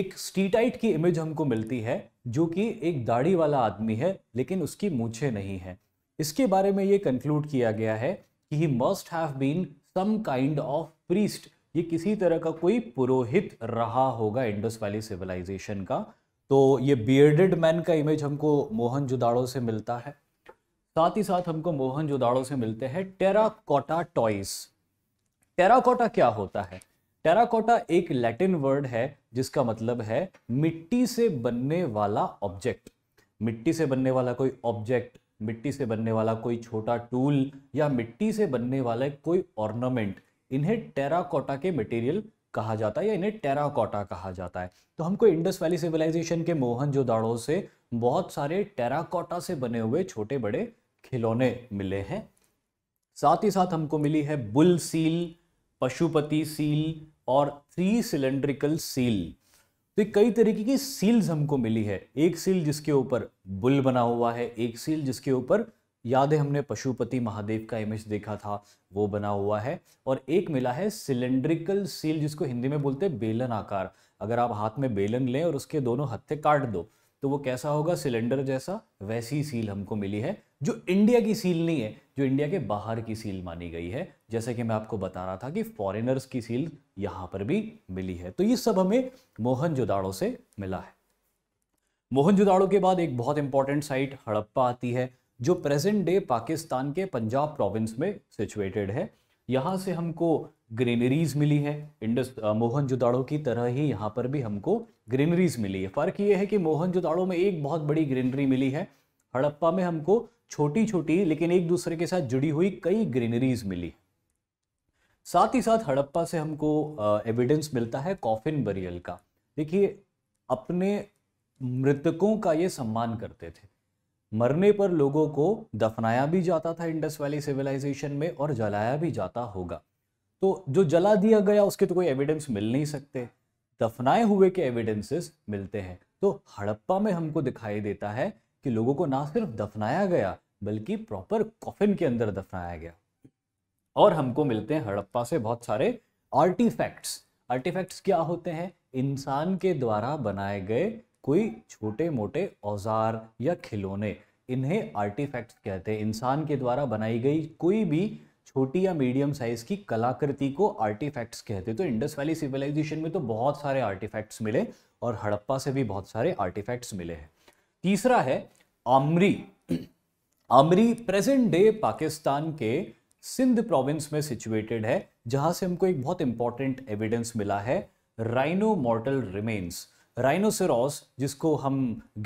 एक स्टीटाइट की इमेज हमको मिलती है जो कि एक दाढ़ी वाला आदमी है लेकिन उसकी मूछे नहीं है इसके बारे में ये कंक्लूड किया गया है कि he must have been some kind of priest ये किसी तरह का कोई पुरोहित रहा होगा इंडस वैली सिविलाइजेशन का तो ये बियर्डेड मैन का इमेज हमको मोहन जुदाड़ो से मिलता है साथ ही साथ हमको मोहन जुदाड़ो से मिलते हैं टेराकोटा टॉयज टेराकोटा क्या होता है टेराकोटा एक लैटिन वर्ड है जिसका मतलब है मिट्टी से बनने वाला ऑब्जेक्ट मिट्टी से बनने वाला कोई ऑब्जेक्ट मिट्टी से बनने वाला कोई छोटा टूल या मिट्टी से बनने वाला कोई ऑर्नामेंट इन्हें टेराकोटा के मटेरियल कहा जाता है या इन्हें टेराकोटा कहा जाता है तो हमको इंडस वैली सिविलाइजेशन के मोहन जोदाड़ो से बहुत सारे टेराकोटा से बने हुए छोटे बड़े खिलौने मिले हैं साथ ही साथ हमको मिली है बुल सील पशुपति सील और थ्री सिलेंड्रिकल सील तो कई तरीके की सील्स हमको मिली है एक सील जिसके ऊपर बुल बना हुआ है एक सील जिसके ऊपर याद है हमने पशुपति महादेव का इमेज देखा था वो बना हुआ है और एक मिला है सिलेंड्रिकल सील जिसको हिंदी में बोलते हैं बेलन आकार अगर आप हाथ में बेलन लें और उसके दोनों हत्थे काट दो तो वो कैसा होगा सिलेंडर जैसा वैसी सील हमको मिली है जो इंडिया की सील नहीं है जो इंडिया के बाहर की सील मानी गई है जैसे कि मैं आपको बता रहा था कि फॉरेनर्स की सील यहाँ पर भी मिली है तो ये सब हमें मोहन से मिला है मोहन के बाद एक बहुत इंपॉर्टेंट साइट हड़प्पा आती है जो प्रेजेंट डे पाकिस्तान के पंजाब प्रोविंस में सिचुएटेड है यहाँ से हमको ग्रीनरीज मिली है इंडस मोहन जुदाड़ो की तरह ही यहाँ पर भी हमको ग्रीनरीज मिली है फ़र्क ये है कि मोहन जुदाड़ो में एक बहुत बड़ी ग्रीनरी मिली है हड़प्पा में हमको छोटी छोटी लेकिन एक दूसरे के साथ जुड़ी हुई कई ग्रीनरीज मिली साथ ही साथ हड़प्पा से हमको एविडेंस मिलता है कॉफिन बरियल का देखिए अपने मृतकों का ये सम्मान करते थे मरने पर लोगों को दफनाया भी जाता था इंडस वैली सिविलाइजेशन में और जलाया भी जाता होगा तो जो जला दिया गया उसके तो कोई एविडेंस मिल नहीं सकते दफनाए हुए के एविडेंसेस मिलते हैं तो हड़प्पा में हमको दिखाई देता है कि लोगों को ना सिर्फ दफनाया गया बल्कि प्रॉपर कॉफिन के अंदर दफनाया गया और हमको मिलते हैं हड़प्पा से बहुत सारे आर्टिफैक्ट्स आर्टिफैक्ट्स क्या होते हैं इंसान के द्वारा बनाए गए कोई छोटे मोटे औजार या खिलौने इन्हें आर्टिफैक्ट्स कहते हैं इंसान के द्वारा बनाई गई कोई भी छोटी या मीडियम साइज की कलाकृति को आर्टिफैक्ट्स कहते हैं तो इंडस वैली सिविलाइजेशन में तो बहुत सारे आर्टिफैक्ट्स मिले और हड़प्पा से भी बहुत सारे आर्टिफैक्ट्स मिले हैं तीसरा है आमरी आमरी प्रेजेंट डे पाकिस्तान के सिंध प्रोविंस में सिचुएटेड है जहां से हमको एक बहुत इंपॉर्टेंट एविडेंस मिला है राइनो मॉर्टल रिमेन्स राइनोसेरोस जिसको हम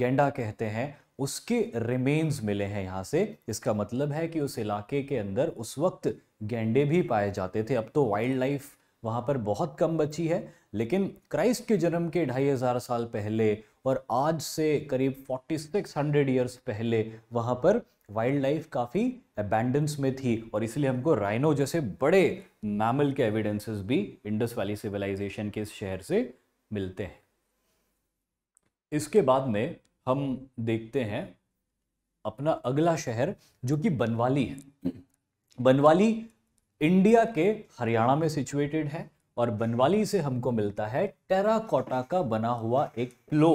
गेंडा कहते हैं उसके रिमेन्स मिले हैं यहाँ से इसका मतलब है कि उस इलाके के अंदर उस वक्त गेंडे भी पाए जाते थे अब तो वाइल्ड लाइफ वहाँ पर बहुत कम बची है लेकिन क्राइस्ट के जन्म के ढाई हज़ार साल पहले और आज से करीब फोर्टी सिक्स हंड्रेड ईयर्स पहले वहाँ पर वाइल्ड लाइफ काफ़ी अबेंडेंस में थी और इसलिए हमको राइनो जैसे बड़े मैमल के एविडेंसेस भी इंडस वैली सिविलाइजेशन के इस शहर से मिलते हैं इसके बाद में हम देखते हैं अपना अगला शहर जो कि बनवाली है बनवाली इंडिया के हरियाणा में सिचुएटेड है और बनवाली से हमको मिलता है टेराकोटा का बना हुआ एक प्लो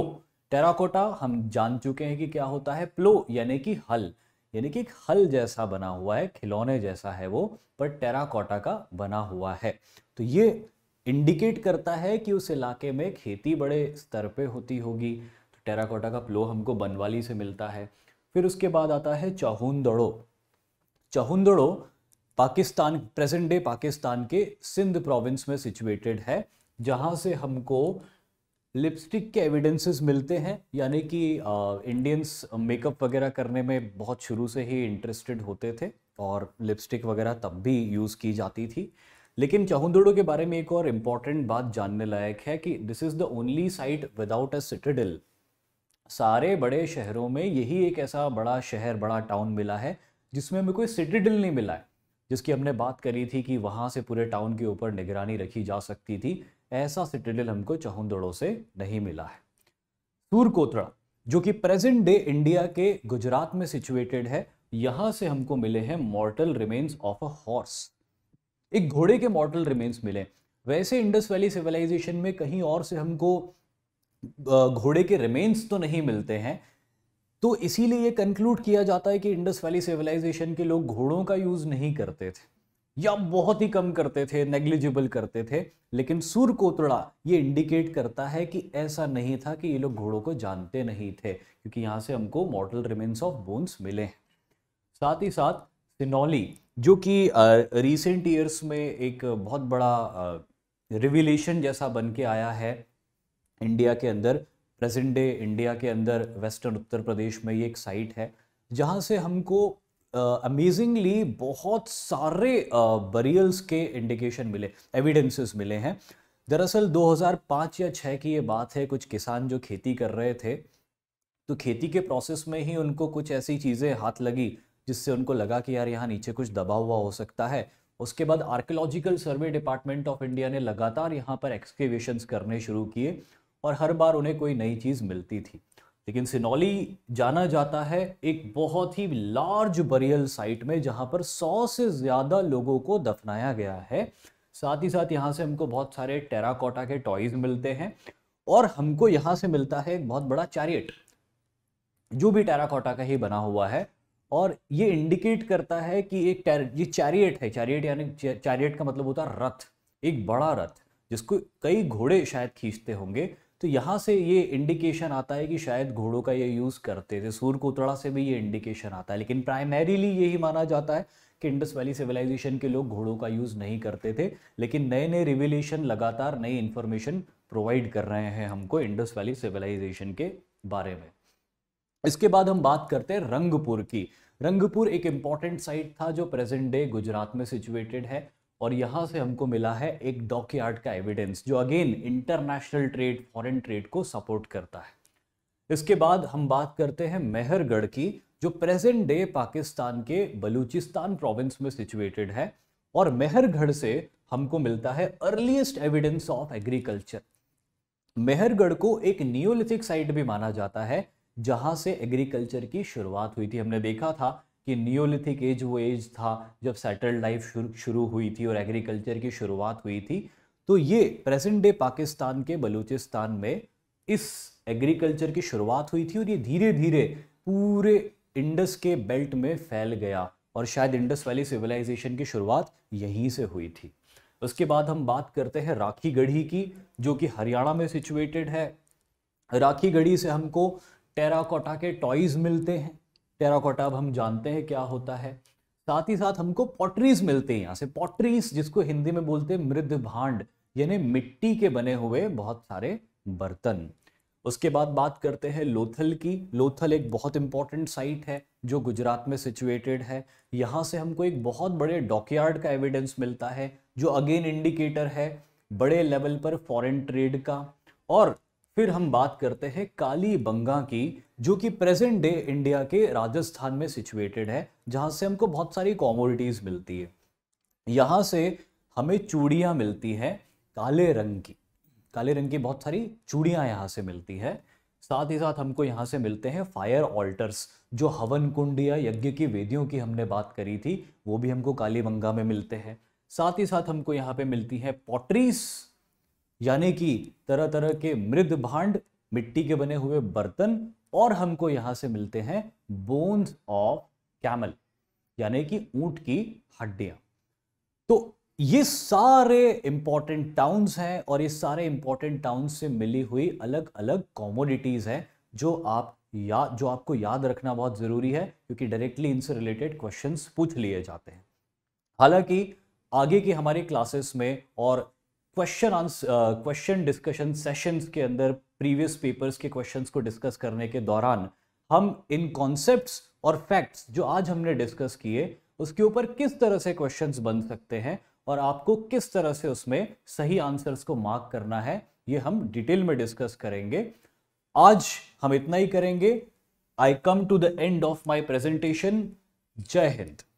टेराकोटा हम जान चुके हैं कि क्या होता है प्लो यानी कि हल यानी कि हल जैसा बना हुआ है खिलौने जैसा है वो पर टेराकोटा का बना हुआ है तो ये इंडिकेट करता है कि उस इलाके में खेती बड़े स्तर पे होती होगी तो टेराकोटा का प्लो हमको बनवाली से मिलता है फिर उसके बाद आता है चहुंदड़ो चहुंदड़ो पाकिस्तान प्रेजेंट डे पाकिस्तान के सिंध प्रोविंस में सिचुएटेड है जहाँ से हमको लिपस्टिक के एविडेंसेस मिलते हैं यानी कि इंडियंस मेकअप वगैरह करने में बहुत शुरू से ही इंटरेस्टेड होते थे और लिपस्टिक वगैरह तब भी यूज़ की जाती थी लेकिन चाहुंदोड़ो के बारे में एक और इम्पॉर्टेंट बात जानने लायक है कि this is the only site without a citadel सारे बड़े शहरों में यही एक ऐसा बड़ा शहर बड़ा टाउन मिला है जिसमें हमें कोई सिटाडल नहीं मिला है जिसकी हमने बात करी थी कि वहाँ से पूरे टाउन के ऊपर निगरानी रखी जा सकती थी ऐसा सिटाडल हमको चहुंदड़ो से नहीं मिला है सूरकोतरा जो कि प्रेजेंट डे इंडिया के गुजरात में सिचुएटेड है यहाँ से हमको मिले हैं mortal remains of a horse एक घोड़े के मॉडल रिमेन्स मिले वैसे इंडस वैली सिविलाइजेशन में कहीं और से हमको घोड़े के रिमेन्स तो नहीं मिलते हैं तो इसीलिए ये कंक्लूड किया जाता है कि इंडस वैली सिविलाइजेशन के लोग घोड़ों का यूज़ नहीं करते थे या बहुत ही कम करते थे नेग्लिजिबल करते थे लेकिन सुर कोतड़ा ये इंडिकेट करता है कि ऐसा नहीं था कि ये लोग घोड़ों को जानते नहीं थे क्योंकि यहाँ से हमको मॉडल रिमेन्स ऑफ बोन्स मिले साथ ही साथ सिनोली जो कि रिसेंट ईयर्स में एक बहुत बड़ा रिविलेशन जैसा बन के आया है इंडिया के अंदर प्रेजेंट डे इंडिया के अंदर वेस्टर्न उत्तर प्रदेश में ये एक साइट है जहाँ से हमको अमेजिंगली uh, बहुत सारे बरियल्स uh, के इंडिकेशन मिले एविडेंसेस मिले हैं दरअसल 2005 या 6 की ये बात है कुछ किसान जो खेती कर रहे थे तो खेती के प्रोसेस में ही उनको कुछ ऐसी चीज़ें हाथ लगी जिससे उनको लगा कि यार यहाँ नीचे कुछ दबा हुआ हो सकता है उसके बाद archaeological survey department of India ने लगातार यहाँ पर एक्सकेवेशन करने शुरू किए और हर बार उन्हें कोई नई चीज़ मिलती थी लेकिन सिनौली जाना जाता है एक बहुत ही लार्ज बरियल साइट में जहाँ पर सौ से ज़्यादा लोगों को दफनाया गया है साथ ही साथ यहाँ से हमको बहुत सारे टेराकोटा के टॉयज मिलते हैं और हमको यहाँ से मिलता है एक बहुत बड़ा चैरियट जो भी टेराकोटा का ही बना हुआ है और ये इंडिकेट करता है कि एक ये चैरियट है चैरियट यानी चैरियट का मतलब होता है रथ एक बड़ा रथ जिसको कई घोड़े शायद खींचते होंगे तो यहाँ से ये इंडिकेशन आता है कि शायद घोड़ों का ये यूज़ करते थे कोतड़ा से भी ये इंडिकेशन आता है लेकिन प्राइमरीली यही माना जाता है कि इंडस वैली सिविलाइजेशन के लोग घोड़ों का यूज़ नहीं करते थे लेकिन नए नए रिविलेशन लगातार नई इन्फॉर्मेशन प्रोवाइड कर रहे हैं हमको इंडस वैली सिविलाइजेशन के बारे में इसके बाद हम बात करते हैं रंगपुर की रंगपुर एक इम्पॉर्टेंट साइट था जो प्रेजेंट डे गुजरात में सिचुएटेड है और यहाँ से हमको मिला है एक डॉकयार्ड का एविडेंस जो again international trade foreign trade को सपोर्ट करता है इसके बाद हम बात करते हैं मेहरगढ़ की जो प्रेजेंट डे पाकिस्तान के बलूचिस्तान प्रोविंस में सिचुएटेड है और मेहरगढ़ से हमको मिलता है earliest evidence of agriculture Mehrgarh को एक नियोलिथिक साइट भी माना जाता है जहाँ से एग्रीकल्चर की शुरुआत हुई थी हमने देखा था कि नियोलिथिक एज वो एज था जब सेटल्ड लाइफ शुरू शुरू हुई थी और एग्रीकल्चर की शुरुआत हुई थी तो ये प्रेजेंट डे पाकिस्तान के बलूचिस्तान में इस एग्रीकल्चर की शुरुआत हुई थी और ये धीरे धीरे पूरे इंडस के बेल्ट में फैल गया और शायद इंडस वैली सिविलाइजेशन की शुरुआत यहीं से हुई थी उसके बाद हम बात करते हैं राखी गढ़ी की जो कि हरियाणा में सिचुएटेड है राखी गढ़ी से हमको टेराकोटा के टॉयज़ मिलते हैं टेराकोटा अब हम जानते हैं क्या होता है साथ ही साथ हमको पॉटरीज मिलते हैं यहाँ से पॉटरीज जिसको हिंदी में बोलते हैं मृद भांड यानी मिट्टी के बने हुए बहुत सारे बर्तन उसके बाद बात करते हैं लोथल की लोथल एक बहुत इंपॉर्टेंट साइट है जो गुजरात में सिचुएटेड है यहाँ से हमको एक बहुत बड़े डॉकयार्ड का एविडेंस मिलता है जो अगेन इंडिकेटर है बड़े लेवल पर फॉरेन ट्रेड का और फिर हम बात करते हैं काली बंगा की जो कि प्रेजेंट डे इंडिया के राजस्थान में सिचुएटेड है जहाँ से हमको बहुत सारी कॉमोडिटीज़ मिलती है यहाँ से हमें चूड़ियाँ मिलती हैं काले रंग की काले रंग की बहुत सारी चूड़ियाँ यहाँ से मिलती है साथ ही साथ हमको यहाँ से मिलते हैं फायर ऑल्टर्स जो हवन कुंड या यज्ञ की वेदियों की हमने बात करी थी वो भी हमको काली बंगा में मिलते हैं साथ ही साथ हमको यहाँ पे मिलती है पॉटरीज यानी कि तरह तरह के मृद भांड मिट्टी के बने हुए बर्तन और हमको यहां से मिलते हैं बोन्स ऑफ कैमल यानी कि ऊंट की हड्डियां तो ये सारे इंपॉर्टेंट टाउन्स हैं और ये सारे इंपॉर्टेंट टाउन्स से मिली हुई अलग अलग कॉमोडिटीज़ हैं जो आप या जो आपको याद रखना बहुत ज़रूरी है क्योंकि डायरेक्टली इनसे रिलेटेड क्वेश्चंस पूछ लिए जाते हैं हालांकि आगे की हमारी क्लासेस में और question answer question discussion sessions के अंदर प्रीवियस पेपर्स के क्वेश्चंस को डिस्कस करने के दौरान हम इन कॉन्सेप्ट्स और फैक्ट्स जो आज हमने डिस्कस किए उसके ऊपर किस तरह से क्वेश्चंस बन सकते हैं और आपको किस तरह से उसमें सही आंसर्स को मार्क करना है ये हम डिटेल में डिस्कस करेंगे आज हम इतना ही करेंगे I come to the end of my presentation Jai Hind